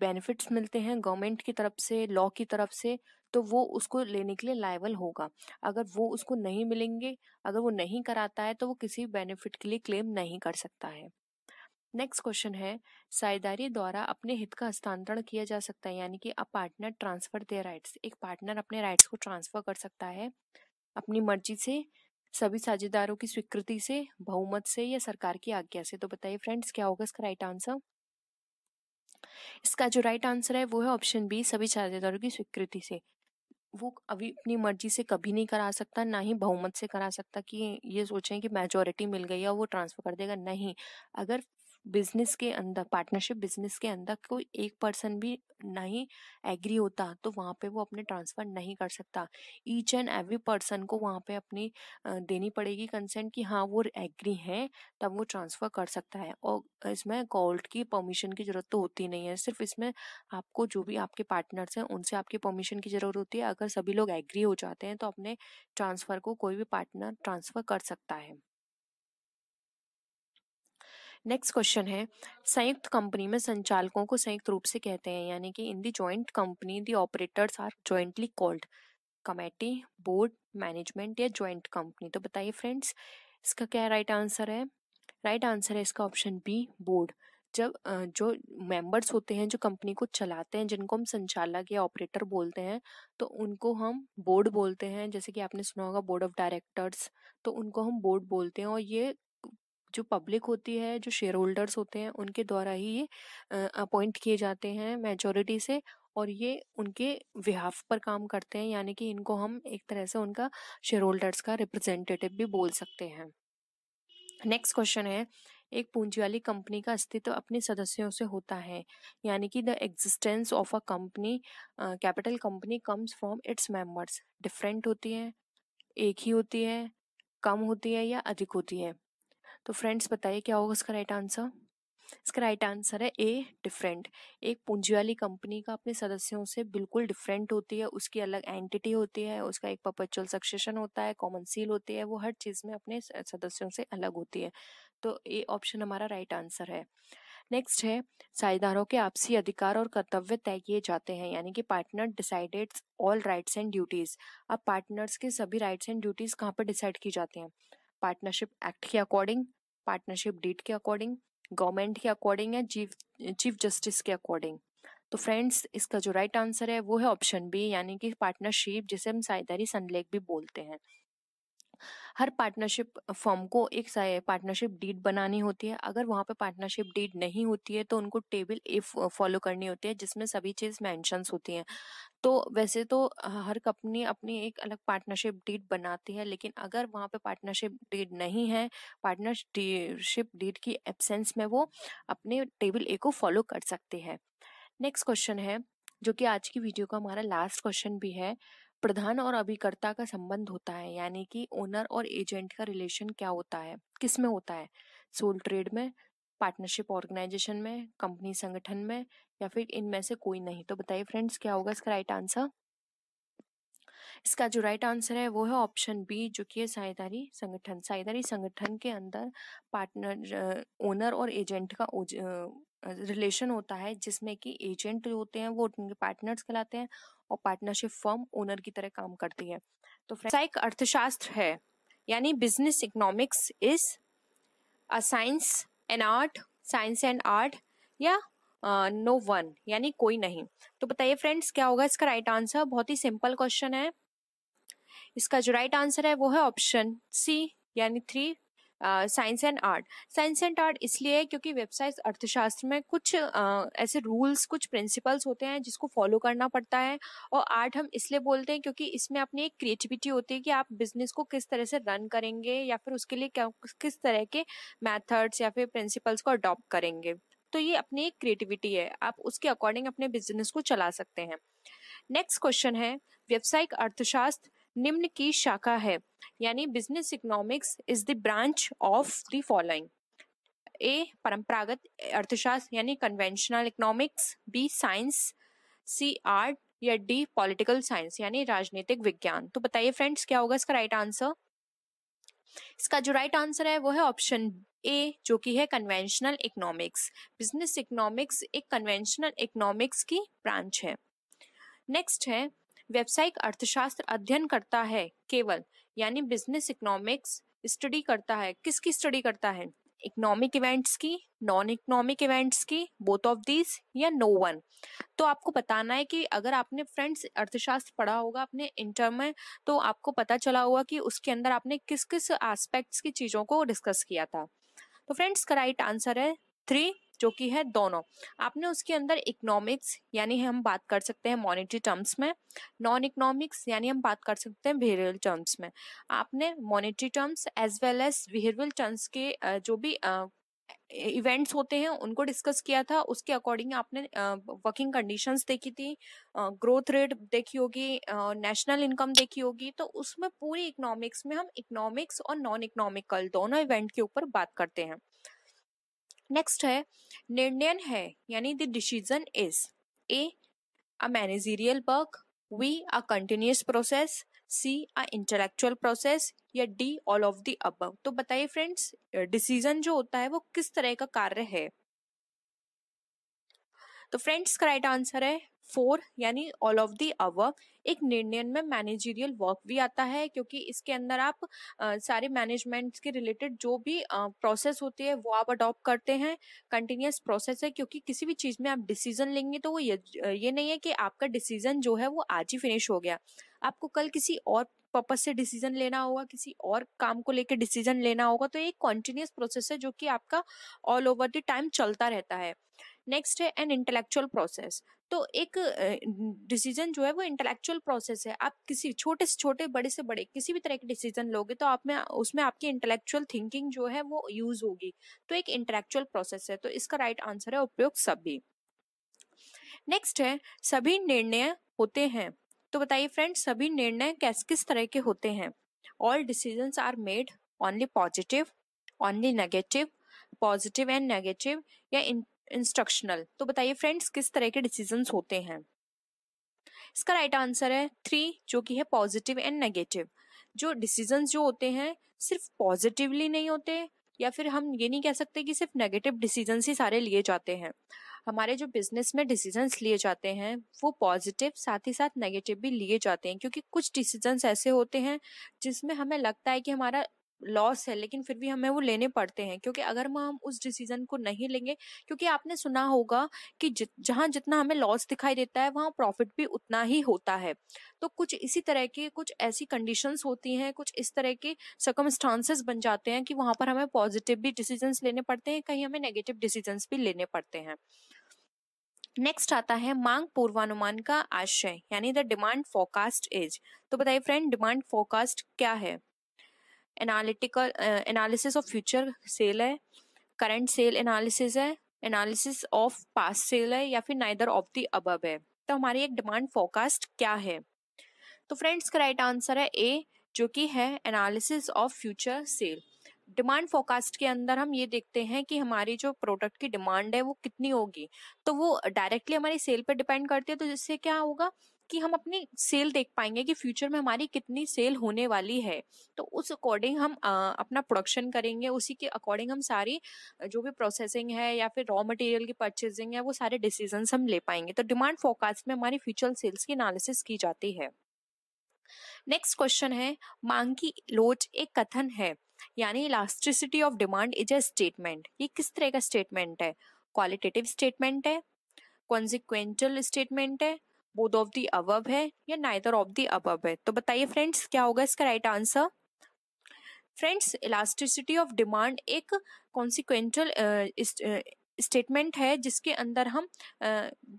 बेनिफिट्स मिलते हैं गवर्नमेंट की तरफ से लॉ की तरफ से तो वो उसको लेने के लिए लाइबल होगा अगर वो उसको नहीं मिलेंगे अगर वो नहीं कराता है तो वो किसी बेनिफिट के लिए क्लेम नहीं कर सकता है नेक्स्ट क्वेश्चन है साझेदारी द्वारा अपने हित का हस्तांतरण किया जा सकता है यानी कि a partner transfer the rights एक पार्टनर अपने राइट्स को ट्रांसफर कर सकता है अपनी मर्जी से सभी साझेदारों की स्वीकृति से बहुमत से या सरकार की आज्ञा से तो बताइए फ्रेंड्स क्या होगा इसका राइट आंसर इसका जो राइट आंसर है वो है ऑप्शन बी सभी साझेदारों की स्वीकृति से वो अभी अपनी मर्जी से कभी नहीं करा सकता ना ही बहुमत से करा सकता कि ये सोचें कि मेजोरिटी मिल गई है वो ट्रांसफर कर देगा नहीं अगर बिजनेस के अंदर पार्टनरशिप बिजनेस के अंदर कोई एक पर्सन भी नहीं एग्री होता तो वहाँ पे वो अपने ट्रांसफ़र नहीं कर सकता ईच एंड एवरी पर्सन को वहाँ पे अपनी देनी पड़ेगी कंसेंट कि हाँ वो एग्री है तब वो ट्रांसफ़र कर सकता है और इसमें कॉल्ट की परमिशन की ज़रूरत तो होती नहीं है सिर्फ इसमें आपको जो भी आपके पार्टनर्स हैं उनसे आपकी परमिशन की ज़रूरत होती है अगर सभी लोग एग्री हो जाते हैं तो अपने ट्रांसफ़र को कोई भी पार्टनर ट्रांसफ़र कर सकता है नेक्स्ट क्वेश्चन है संयुक्त कंपनी में संचालकों को संयुक्त रूप से कहते हैं यानी कि in the joint company the operators are jointly called committee board management या ज्वाइंट कंपनी तो बताइए फ्रेंड्स इसका क्या राइट right आंसर है राइट right आंसर है इसका ऑप्शन बी बोर्ड जब जो मेंबर्स होते हैं जो कंपनी को चलाते हैं जिनको हम संचालक या ऑपरेटर बोलते हैं तो उनको हम बोर्ड बोलते हैं जैसे कि आपने सुना होगा बोर्ड ऑफ डायरेक्टर्स तो उनको हम बोर्ड बोलते हैं और ये जो पब्लिक होती है जो शेयर होल्डर्स होते हैं उनके द्वारा ही ये अपॉइंट किए जाते हैं मेजोरिटी से और ये उनके विहाफ पर काम करते हैं यानी कि इनको हम एक तरह से उनका शेयर होल्डर्स का रिप्रेजेंटेटिव भी बोल सकते हैं नेक्स्ट क्वेश्चन है एक पूंजी वाली कंपनी का अस्तित्व अपने सदस्यों से होता है यानी कि the existence of a company capital company comes from its members different होती है एक ही होती है कम होती है या अधिक होती है तो फ्रेंड्स बताइए क्या होगा इसका राइट आंसर इसका राइट आंसर है ए डिफरेंट एक पूंजी वाली कंपनी का अपने सदस्यों से बिल्कुल डिफरेंट होती है उसकी अलग एंटिटी होती है उसका एक परपचुअल सक्सेशन होता है कॉमन सील होती है वो हर चीज़ में अपने सदस्यों से अलग होती है तो ए ऑप्शन हमारा राइट आंसर है नेक्स्ट है साझेदारों के आपसी अधिकार और कर्तव्य तय किए जाते हैं यानी कि partner decided all rights and duties अब पार्टनर्स के सभी राइट्स एंड ड्यूटीज कहाँ पर डिसाइड की जाती हैं पार्टनरशिप एक्ट के अकॉर्डिंग पार्टनरशिप डीट के अकॉर्डिंग गवर्नमेंट के अकॉर्डिंग या चीफ चीफ जस्टिस के अकॉर्डिंग तो फ्रेंड्स इसका जो राइट right आंसर है वो है ऑप्शन बी यानी कि पार्टनरशिप जिसे हम साइदारी सनलेख भी बोलते हैं हर पार्टनरशिप फॉर्म को एक पार्टनरशिप डीड बनानी होती है अगर वहाँ पे पार्टनरशिप डीड नहीं होती है तो उनको टेबल ए फॉलो करनी होती है जिसमें सभी चीज़ मैंशंस होती हैं तो वैसे तो हर कंपनी अपनी एक अलग पार्टनरशिप डीड बनाती है लेकिन अगर वहाँ पे पार्टनरशिप डीड नहीं है पार्टनरशिप डीड की एब्सेंस में वो अपने टेबल ए को फॉलो कर सकते हैं नेक्स्ट क्वेश्चन है जो कि आज की वीडियो का हमारा लास्ट क्वेश्चन भी है प्रधान और अभिकर्ता का संबंध होता है यानी कि ओनर और एजेंट का रिलेशन क्या होता है किस में होता है सोल ट्रेड में पार्टनरशिप ऑर्गेनाइजेशन में कंपनी संगठन में या फिर इनमें से कोई नहीं तो बताइए फ्रेंड्स क्या होगा इसका राइट आंसर इसका जो राइट आंसर है वो है ऑप्शन बी जो कि है साझेदारी संगठन साझेदारी संगठन के अंदर पार्टनर ओनर और एजेंट का रिलेशन होता है जिसमें कि एजेंट जो होते हैं वो उनके पार्टनर्स कहलाते हैं और पार्टनरशिप फर्म ओनर की तरह काम करती है तो व्यावसायिक अर्थशास्त्र है यानी business economics is a science and art science and art या नो uh, वन no यानी कोई नहीं तो बताइए फ्रेंड्स क्या होगा इसका राइट right आंसर बहुत ही सिंपल क्वेश्चन है इसका जो राइट right आंसर है वो है ऑप्शन सी यानी three science and art science and art इसलिए है क्योंकि व्यवसाय अर्थशास्त्र में कुछ uh, ऐसे रूल्स कुछ प्रिंसिपल्स होते हैं जिसको फॉलो करना पड़ता है और आर्ट हम इसलिए बोलते हैं क्योंकि इसमें अपनी एक क्रिएटिविटी होती है कि आप बिजनेस को किस तरह से रन करेंगे या फिर उसके लिए क्या किस तरह के मैथड्स या फिर प्रिंसिपल्स को अडॉप्ट करेंगे तो ये अपनी एक क्रिएटिविटी है आप उसके अकॉर्डिंग अपने बिजनेस को चला सकते हैं नेक्स्ट क्वेश्चन है व्यवसायिक अर्थशास्त्र निम्न की शाखा है यानी business economics is the branch of the following A परंपरागत अर्थशास्त्र यानी conventional economics B science C art या डी पॉलिटिकल साइंस यानी राजनीतिक विज्ञान तो बताइए फ्रेंड्स क्या होगा इसका राइट आंसर इसका जो राइट आंसर है वो है ऑप्शन ए जो कि है कन्वेंशनल इकोनॉमिक्स बिजनेस इकोनॉमिक्स एक कन्वेंशनल इकोनॉमिक्स की ब्रांच है नेक्स्ट है व्यवसायिक अर्थशास्त्र अध्ययन करता है केवल यानी बिजनेस इकोनॉमिक्स स्टडी करता है किसकी स्टडी करता है इकोनॉमिक इवेंट्स की नॉन इकोनॉमिक इवेंट्स की बोथ ऑफ दीज या नो वन तो आपको बताना है कि अगर आपने फ्रेंड्स अर्थशास्त्र पढ़ा होगा अपने इंटर में तो आपको पता चला होगा कि उसके अंदर आपने किस किस एस्पेक्ट्स की चीज़ों को डिस्कस किया था तो फ्रेंड्स का राइट आंसर है थ्री जो कि है दोनों आपने उसके अंदर इकोनॉमिक्स यानी हम बात कर सकते हैं मॉनिटरी टर्म्स में नॉन इकोनॉमिक्स यानी हम बात कर सकते हैं बिहेवियरल टर्म्स में आपने monetary terms as well as behavioural terms के जो भी इवेंट्स होते हैं उनको डिस्कस किया था उसके अकॉर्डिंग आपने वर्किंग कंडीशंस देखी थी ग्रोथ रेट देखी होगी नेशनल इनकम देखी होगी तो उसमें पूरी इकोनॉमिक्स में हम इकोनॉमिक्स और नॉन इकोनॉमिकल दोनों इवेंट के ऊपर बात करते हैं नेक्स्ट है निर्णय है यानी the decision is A uh managerial work B uh continuous process C uh intellectual process या डी ऑल ऑफ द अब तो बताइए फ्रेंड्स डिसीजन जो होता है वो किस तरह का कार्य है तो फ्रेंड्स का राइट आंसर है फोर यानी ऑल ऑफ दी अवर एक निर्णय में मैनेजरियल वर्क भी आता है क्योंकि इसके अंदर आप आ, सारे मैनेजमेंट के रिलेटेड जो भी प्रोसेस होती है वो आप अडॉप्ट करते हैं कंटिन्यूस प्रोसेस है क्योंकि किसी भी चीज़ में आप डिसीजन लेंगे तो वो ये, ये नहीं है कि आपका डिसीजन जो है वो आज ही फिनिश हो गया आपको कल किसी और पर्पज से डिसीजन लेना होगा किसी और काम को लेकर डिसीजन लेना होगा तो एक कॉन्टिन्यूस प्रोसेस है जो कि आपका ऑल ओवर द टाइम चलता रहता है नेक्स्ट है एन इंटेलेक्चुअल प्रोसेस तो एक डिसीजन जो है वो इंटेलेक्चुअल प्रोसेस है आप किसी छोटे से छोटे बड़े से बड़े किसी भी तरह के डिसीजन लोगे तो आप में उसमें आपकी इंटेलेक्चुअल थिंकिंग जो है वो यूज होगी तो एक इंटेलेक्चुअल प्रोसेस है तो इसका राइट right आंसर है उपयोग सभी नेक्स्ट है सभी निर्णय होते हैं तो बताइए फ्रेंड्स सभी निर्णय किस किस तरह के होते हैं all decision are made only positive only negative positive and negative या इंस्ट्रक्शनल तो बताइए फ्रेंड्स किस तरह के डिसीजन होते हैं इसका राइट right आंसर है थ्री जो कि है पॉजिटिव एंड नेगेटिव जो डिसीजन जो होते हैं सिर्फ पॉजिटिवली नहीं होते या फिर हम ये नहीं कह सकते कि सिर्फ नेगेटिव डिसीजन ही सारे लिए जाते हैं हमारे जो बिजनेस में डिसीजंस लिए जाते हैं वो पॉजिटिव साथ ही साथ नेगेटिव भी लिए जाते हैं क्योंकि कुछ डिसीजंस ऐसे होते हैं जिसमें हमें लगता है कि हमारा लॉस है लेकिन फिर भी हमें वो लेने पड़ते हैं क्योंकि अगर हम उस डिसीजन को नहीं लेंगे क्योंकि आपने सुना होगा कि जहां जितना हमें लॉस दिखाई देता है वहां प्रॉफिट भी उतना ही होता है तो कुछ इसी तरह की कुछ ऐसी कंडीशंस होती हैं कुछ इस तरह के सकमस्टांसेस बन जाते हैं कि वहां पर हमें पॉजिटिव भी डिसीजन लेने पड़ते हैं कहीं हमें नेगेटिव डिसीजन भी लेने पड़ते हैं नेक्स्ट आता है मांग पूर्वानुमान का आशय यानी द डिमांड फोरकास्ट इज तो बताइए फ्रेंड डिमांड फोरकास्ट क्या है analytical analysis of future sale है करंट सेल एनालिसिस है एनालिसिस ऑफ पास सेल है या फिर नाइदर ऑफ द अबब है तो हमारी एक डिमांड फोकास्ट क्या है तो फ्रेंड्स का राइट आंसर है ए जो कि है analysis of future sale demand forecast के अंदर हम ये देखते हैं कि हमारी जो प्रोडक्ट की डिमांड है वो कितनी होगी तो वो डायरेक्टली हमारी सेल पर डिपेंड करती है तो जिससे क्या होगा कि हम अपनी सेल देख पाएंगे कि फ्यूचर में हमारी कितनी सेल होने वाली है तो उस अकॉर्डिंग हम अपना प्रोडक्शन करेंगे उसी के अकॉर्डिंग हम सारी जो भी प्रोसेसिंग है या फिर रॉ मटेरियल की परचेजिंग है वो सारे डिसीजन हम ले पाएंगे तो डिमांड फोकास्ट में हमारी फ्यूचर सेल्स की एनालिसिस की जाती है नेक्स्ट क्वेश्चन है मांग की लोच एक कथन है यानी elasticity of demand is a statement ये किस तरह का स्टेटमेंट है क्वालिटेटिव स्टेटमेंट है कॉन्सिक्वेंटल स्टेटमेंट है बोध ऑफ दी अब है या नाइदर ऑफ दी अब है तो बताइए फ्रेंड्स क्या होगा इसका right answer friends elasticity of demand एक कॉन्सिक्वेंटल स्टेटमेंट है जिसके अंदर हम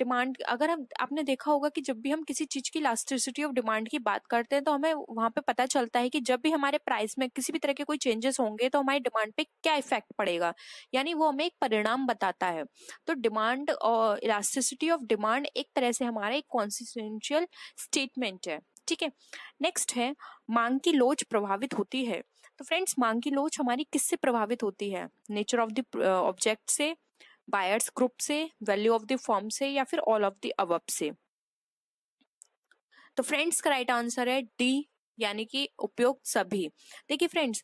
डिमांड अगर हम आपने देखा होगा कि जब भी हम किसी चीज़ की इलास्टिसिटी ऑफ डिमांड की बात करते हैं तो हमें वहाँ पे पता चलता है कि जब भी हमारे प्राइस में किसी भी तरह के कोई चेंजेस होंगे तो हमारी डिमांड पे क्या इफेक्ट पड़ेगा यानी वो हमें एक परिणाम बताता है तो डिमांड और इलास्टिसिटी ऑफ डिमांड एक तरह से हमारा एक कॉन्स्टिट्यूंशियल स्टेटमेंट है ठीक है नेक्स्ट है मांग की लोच प्रभावित होती है तो फ्रेंड्स मांग की लोच हमारी किससे प्रभावित होती है नेचर ऑफ द ऑब्जेक्ट से बायर्स ग्रुप से वैल्यू ऑफ द फॉर्म से या फिर ऑल ऑफ द अवब से तो फ्रेंड्स का राइट आंसर है डी यानी कि उपयुक्त सभी देखिए फ्रेंड्स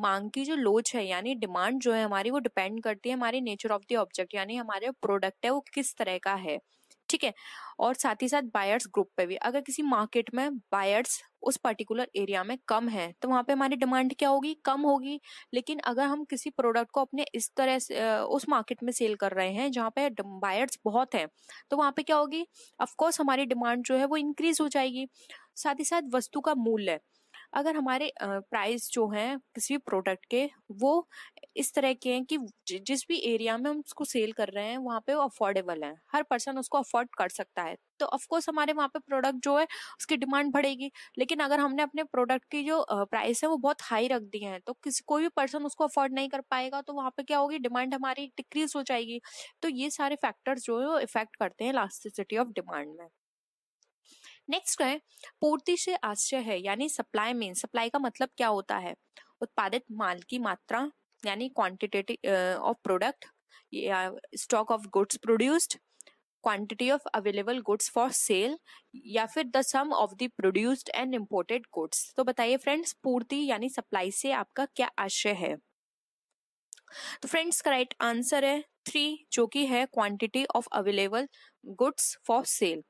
मांग की जो लोच है यानी डिमांड जो है हमारी वो डिपेंड करती है हमारे नेचर ऑफ द ऑब्जेक्ट यानी हमारे प्रोडक्ट है वो किस तरह का है ठीक है और साथ ही साथ बायर्स ग्रुप पे भी अगर किसी मार्केट में बायर्स उस पर्टिकुलर एरिया में कम है तो वहाँ पे हमारी डिमांड क्या होगी कम होगी लेकिन अगर हम किसी प्रोडक्ट को अपने इस तरह से उस मार्केट में सेल कर रहे हैं जहाँ पे बायर्स बहुत हैं तो वहाँ पे क्या होगी ऑफकोर्स हमारी डिमांड जो है वो इंक्रीज हो जाएगी साथ ही साथ वस्तु का मूल्य अगर हमारे प्राइस जो हैं किसी भी प्रोडक्ट के वो इस तरह के हैं कि जिस भी एरिया में हम उसको सेल कर रहे हैं वहाँ पे वो अफोर्डेबल हैं हर पर्सन उसको अफोर्ड कर सकता है तो ऑफकोर्स हमारे वहाँ पे प्रोडक्ट जो है उसकी डिमांड बढ़ेगी लेकिन अगर हमने अपने प्रोडक्ट की जो प्राइस है वो बहुत हाई रख दी है तो किसी कोई भी पर्सन उसको अफोर्ड नहीं कर पाएगा तो वहाँ पे क्या होगी डिमांड हमारी डिक्रीज हो जाएगी तो ये सारे फैक्टर्स जो है वो इफेक्ट करते हैं इलास्टिसिटी ऑफ डिमांड में नेक्स्ट है पूर्ति से आश्रय है यानी सप्लाई में सप्लाई का मतलब क्या होता है उत्पादित माल की मात्रा यानी क्वांटिटेटिव ऑफ प्रोडक्ट या stock of goods produced quantity of available goods for sale या फिर the sum of the produced and imported goods तो बताइए फ्रेंड्स पूर्ति यानी सप्लाई से आपका क्या आशय है तो फ्रेंड्स का राइट आंसर है थ्री जो कि है quantity of available goods for sale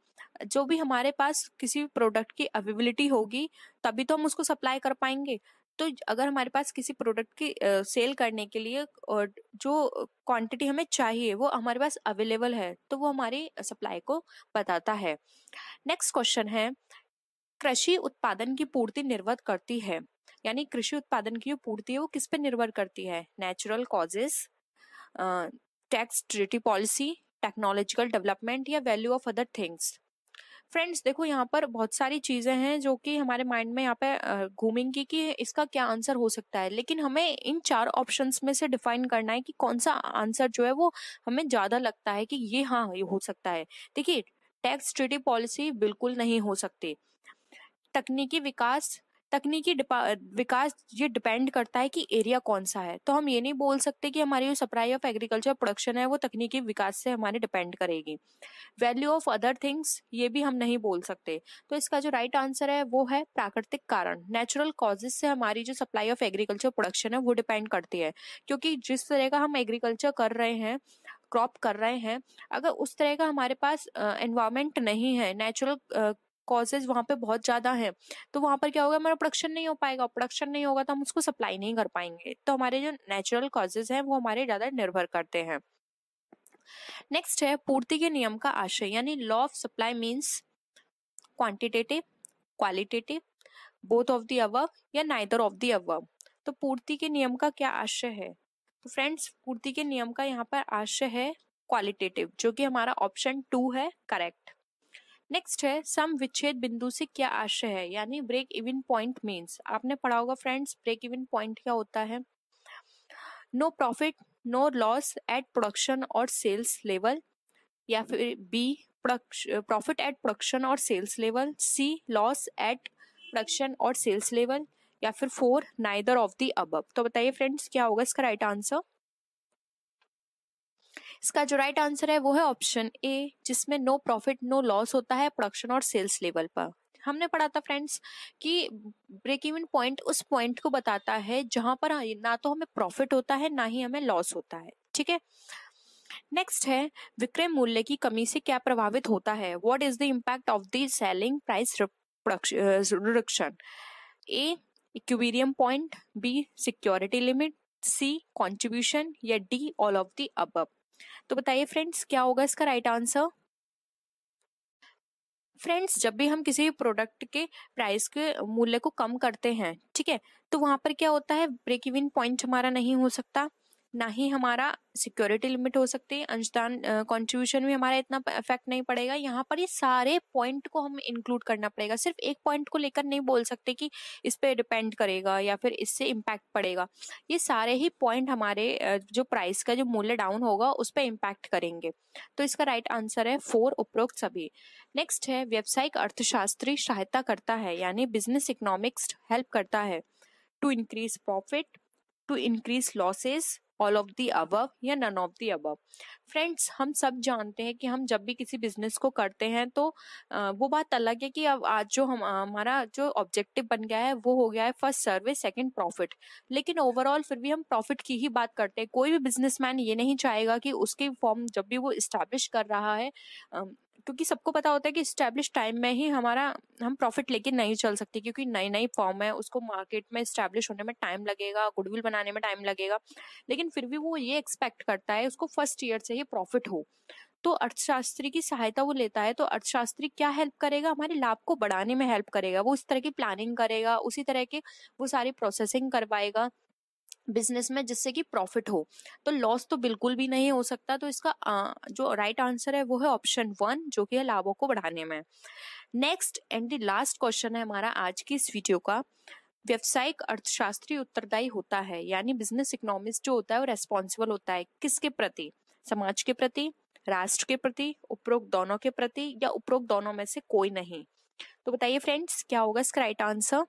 जो भी हमारे पास किसी भी प्रोडक्ट की अवेबिलिटी होगी तभी तो हम उसको सप्लाई कर पाएंगे तो अगर हमारे पास किसी प्रोडक्ट की सेल करने के लिए और जो क्वांटिटी हमें चाहिए वो हमारे पास अवेलेबल है तो वो हमारी सप्लाई को बताता है नेक्स्ट क्वेश्चन है कृषि उत्पादन की पूर्ति निर्भर करती है यानी कृषि उत्पादन की जो पूर्ति है वो किस पर निर्भर करती है natural causes tax treaty policy technological development या value of other things friends देखो यहाँ पर बहुत सारी चीजें हैं जो कि हमारे माइंड में यहाँ पे घूमेंगी कि इसका क्या आंसर हो सकता है लेकिन हमें इन चार ऑप्शंस में से डिफाइन करना है कि कौन सा आंसर जो है वो हमें ज्यादा लगता है कि ये हाँ ये हो सकता है देखिए टैक्स ट्रिटी पॉलिसी बिल्कुल नहीं हो सकती तकनीकी विकास तकनीकी विकास ये डिपेंड करता है कि एरिया कौन सा है तो हम ये नहीं बोल सकते कि हमारी जो सप्लाई ऑफ एग्रीकल्चर प्रोडक्शन है वो तकनीकी विकास से हमारे डिपेंड करेगी वैल्यू ऑफ अदर थिंग्स ये भी हम नहीं बोल सकते तो इसका जो राइट right आंसर है वो है प्राकृतिक कारण नेचुरल कॉजेज से हमारी जो सप्लाई ऑफ एग्रीकल्चर प्रोडक्शन है वो डिपेंड करती है क्योंकि जिस तरह का हम एग्रीकल्चर कर रहे हैं क्रॉप कर रहे हैं अगर उस तरह का हमारे पास एनवायरमेंट नहीं है नेचुरल कॉजेज वहाँ पे बहुत ज़्यादा है तो वहाँ पर क्या होगा हमारा प्रोडक्शन नहीं हो पाएगा प्रोडक्शन नहीं होगा तो हम उसको सप्लाई नहीं कर पाएंगे तो हमारे जो नेचुरल कॉजेज हैं वो हमारे ज़्यादा निर्भर करते हैं नेक्स्ट है पूर्ति के नियम का आशय यानी law of supply means quantitative qualitative both of the above या नाइदर ऑफ दी अवर तो पूर्ति के नियम का क्या आशय है तो फ्रेंड्स पूर्ति के नियम का यहाँ पर आशय है क्वालिटेटिव जो कि हमारा ऑप्शन टू है करेक्ट नेक्स्ट है सम विच्छेद बिंदु से क्या आशय है यानी ब्रेक इवन पॉइंट मीन्स आपने पढ़ा होगा फ्रेंड्स ब्रेक इवन पॉइंट क्या होता है no profit no loss at production और सेल्स लेवल या फिर बी प्रॉफिट एट प्रोडक्शन और sales level C loss at production और सेल्स लेवल या फिर फोर नाइदर ऑफ दी अब तो बताइए फ्रेंड्स क्या होगा इसका राइट आंसर इसका जो राइट आंसर है वो है ऑप्शन ए जिसमें नो प्रॉफिट नो लॉस होता है प्रोडक्शन और सेल्स लेवल पर हमने पढ़ा था फ्रेंड्स कि ब्रेक इवन पॉइंट उस पॉइंट को बताता है जहां पर हाँ, ना तो हमें प्रॉफिट होता है ना ही हमें लॉस होता है ठीक है नेक्स्ट है विक्रय मूल्य की कमी से क्या प्रभावित होता है what is the impact of the selling price reduction A equilibrium point B security limit C contribution या D all of the above तो बताइए फ्रेंड्स क्या होगा इसका राइट आंसर फ्रेंड्स जब भी हम किसी भी प्रोडक्ट के प्राइस के मूल्य को कम करते हैं ठीक है तो वहां पर क्या होता है ब्रेक इवन पॉइंट हमारा नहीं हो सकता ना ही हमारा सिक्योरिटी लिमिट हो सकती है अंशदान कॉन्ट्रीब्यूशन में हमारा इतना इफेक्ट नहीं पड़ेगा यहाँ पर ये सारे पॉइंट को हम इंक्लूड करना पड़ेगा सिर्फ एक पॉइंट को लेकर नहीं बोल सकते कि इस पर डिपेंड करेगा या फिर इससे इम्पैक्ट पड़ेगा ये सारे ही पॉइंट हमारे जो प्राइस का जो मूल्य डाउन होगा उस पर इम्पैक्ट करेंगे तो इसका राइट right आंसर है फोर उपरोक्त सभी नेक्स्ट है व्यावसायिक अर्थशास्त्री सहायता करता है यानी बिजनेस इकोनॉमिक्स हेल्प करता है to increase profit to increase losses all of the above या none of the above friends हम सब जानते हैं कि हम जब भी किसी बिजनेस को करते हैं तो वो बात अलग है कि अब आज जो हम हमारा जो ऑब्जेक्टिव बन गया है वो हो गया है फर्स्ट सर्विस सेकंड प्रॉफिट लेकिन ओवरऑल फिर भी हम प्रॉफिट की ही बात करते हैं कोई भी बिजनेसमैन ये नहीं चाहेगा कि उसकी फॉर्म जब भी वो इस्टेब्लिश कर रहा है क्योंकि सबको पता होता है कि इस्टेब्लिश टाइम में ही हमारा हम प्रॉफिट लेके नहीं चल सकते क्योंकि नई नई फॉर्म है उसको मार्केट में इस्टेब्लिश होने में टाइम लगेगा गुडविल बनाने में टाइम लगेगा लेकिन फिर भी वो ये एक्सपेक्ट करता है उसको फर्स्ट ईयर से ही प्रॉफिट हो तो अर्थशास्त्री की सहायता वो लेता है तो अर्थशास्त्री क्या हेल्प करेगा हमारे लाभ को बढ़ाने में हेल्प करेगा वो इस तरह की प्लानिंग करेगा उसी तरह के वो सारी प्रोसेसिंग करवाएगा बिजनेस में जिससे कि प्रॉफिट हो तो लॉस तो बिल्कुल भी नहीं हो सकता तो इसका जो राइट right आंसर है वो है ऑप्शन वन जो कि है लाभों को बढ़ाने में next and the last question है हमारा आज की इस वीडियो का व्यवसायिक अर्थशास्त्री उत्तरदायी होता है यानी बिजनेस इकोनॉमिस्ट जो होता है वो रेस्पॉन्सिबल होता है किसके प्रति समाज के प्रति राष्ट्र के प्रति उपरोक्त दोनों के प्रति या उपरोक्त दोनों में से कोई नहीं तो बताइए फ्रेंड्स क्या होगा इसका राइट आंसर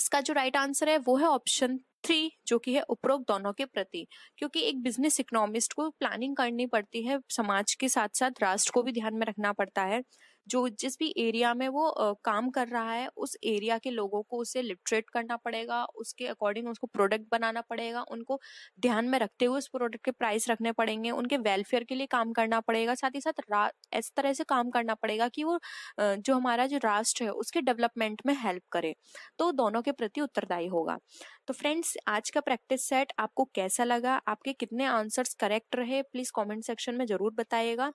इसका जो राइट आंसर है वो है ऑप्शन थ्री जो कि है उपरोक्त दोनों के प्रति क्योंकि एक बिजनेस इकोनॉमिस्ट को प्लानिंग करनी पड़ती है समाज के साथ साथ राष्ट्र को भी ध्यान में रखना पड़ता है जो जिस भी एरिया में वो काम कर रहा है उस एरिया के लोगों को उसे लिटरेट करना पड़ेगा उसके अकॉर्डिंग उसको प्रोडक्ट बनाना पड़ेगा उनको ध्यान में रखते हुए उस प्रोडक्ट के प्राइस रखने पड़ेंगे उनके वेलफेयर के लिए काम करना पड़ेगा साथ ही साथ इस तरह से काम करना पड़ेगा कि वो जो हमारा जो राष्ट्र है उसके डेवलपमेंट में हेल्प करे तो दोनों के प्रति उत्तरदायी होगा तो फ्रेंड्स आज का प्रैक्टिस सेट आपको कैसा लगा आपके कितने आंसर्स करेक्ट रहे प्लीज़ कमेंट सेक्शन में ज़रूर बताइएगा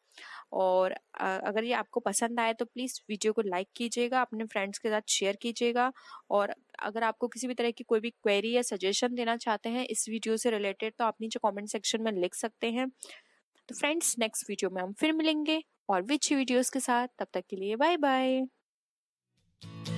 और अगर ये आपको पसंद पसंद आए तो प्लीज़ वीडियो को लाइक कीजिएगा अपने फ्रेंड्स के साथ शेयर कीजिएगा और अगर आपको किसी भी तरह की कोई भी क्वेरी या सजेशन देना चाहते हैं इस वीडियो से रिलेटेड तो आप नीचे कमेंट सेक्शन में लिख सकते हैं तो फ्रेंड्स नेक्स्ट वीडियो में हम फिर मिलेंगे और विच वीडियोस के साथ तब तक के लिए बाय बाय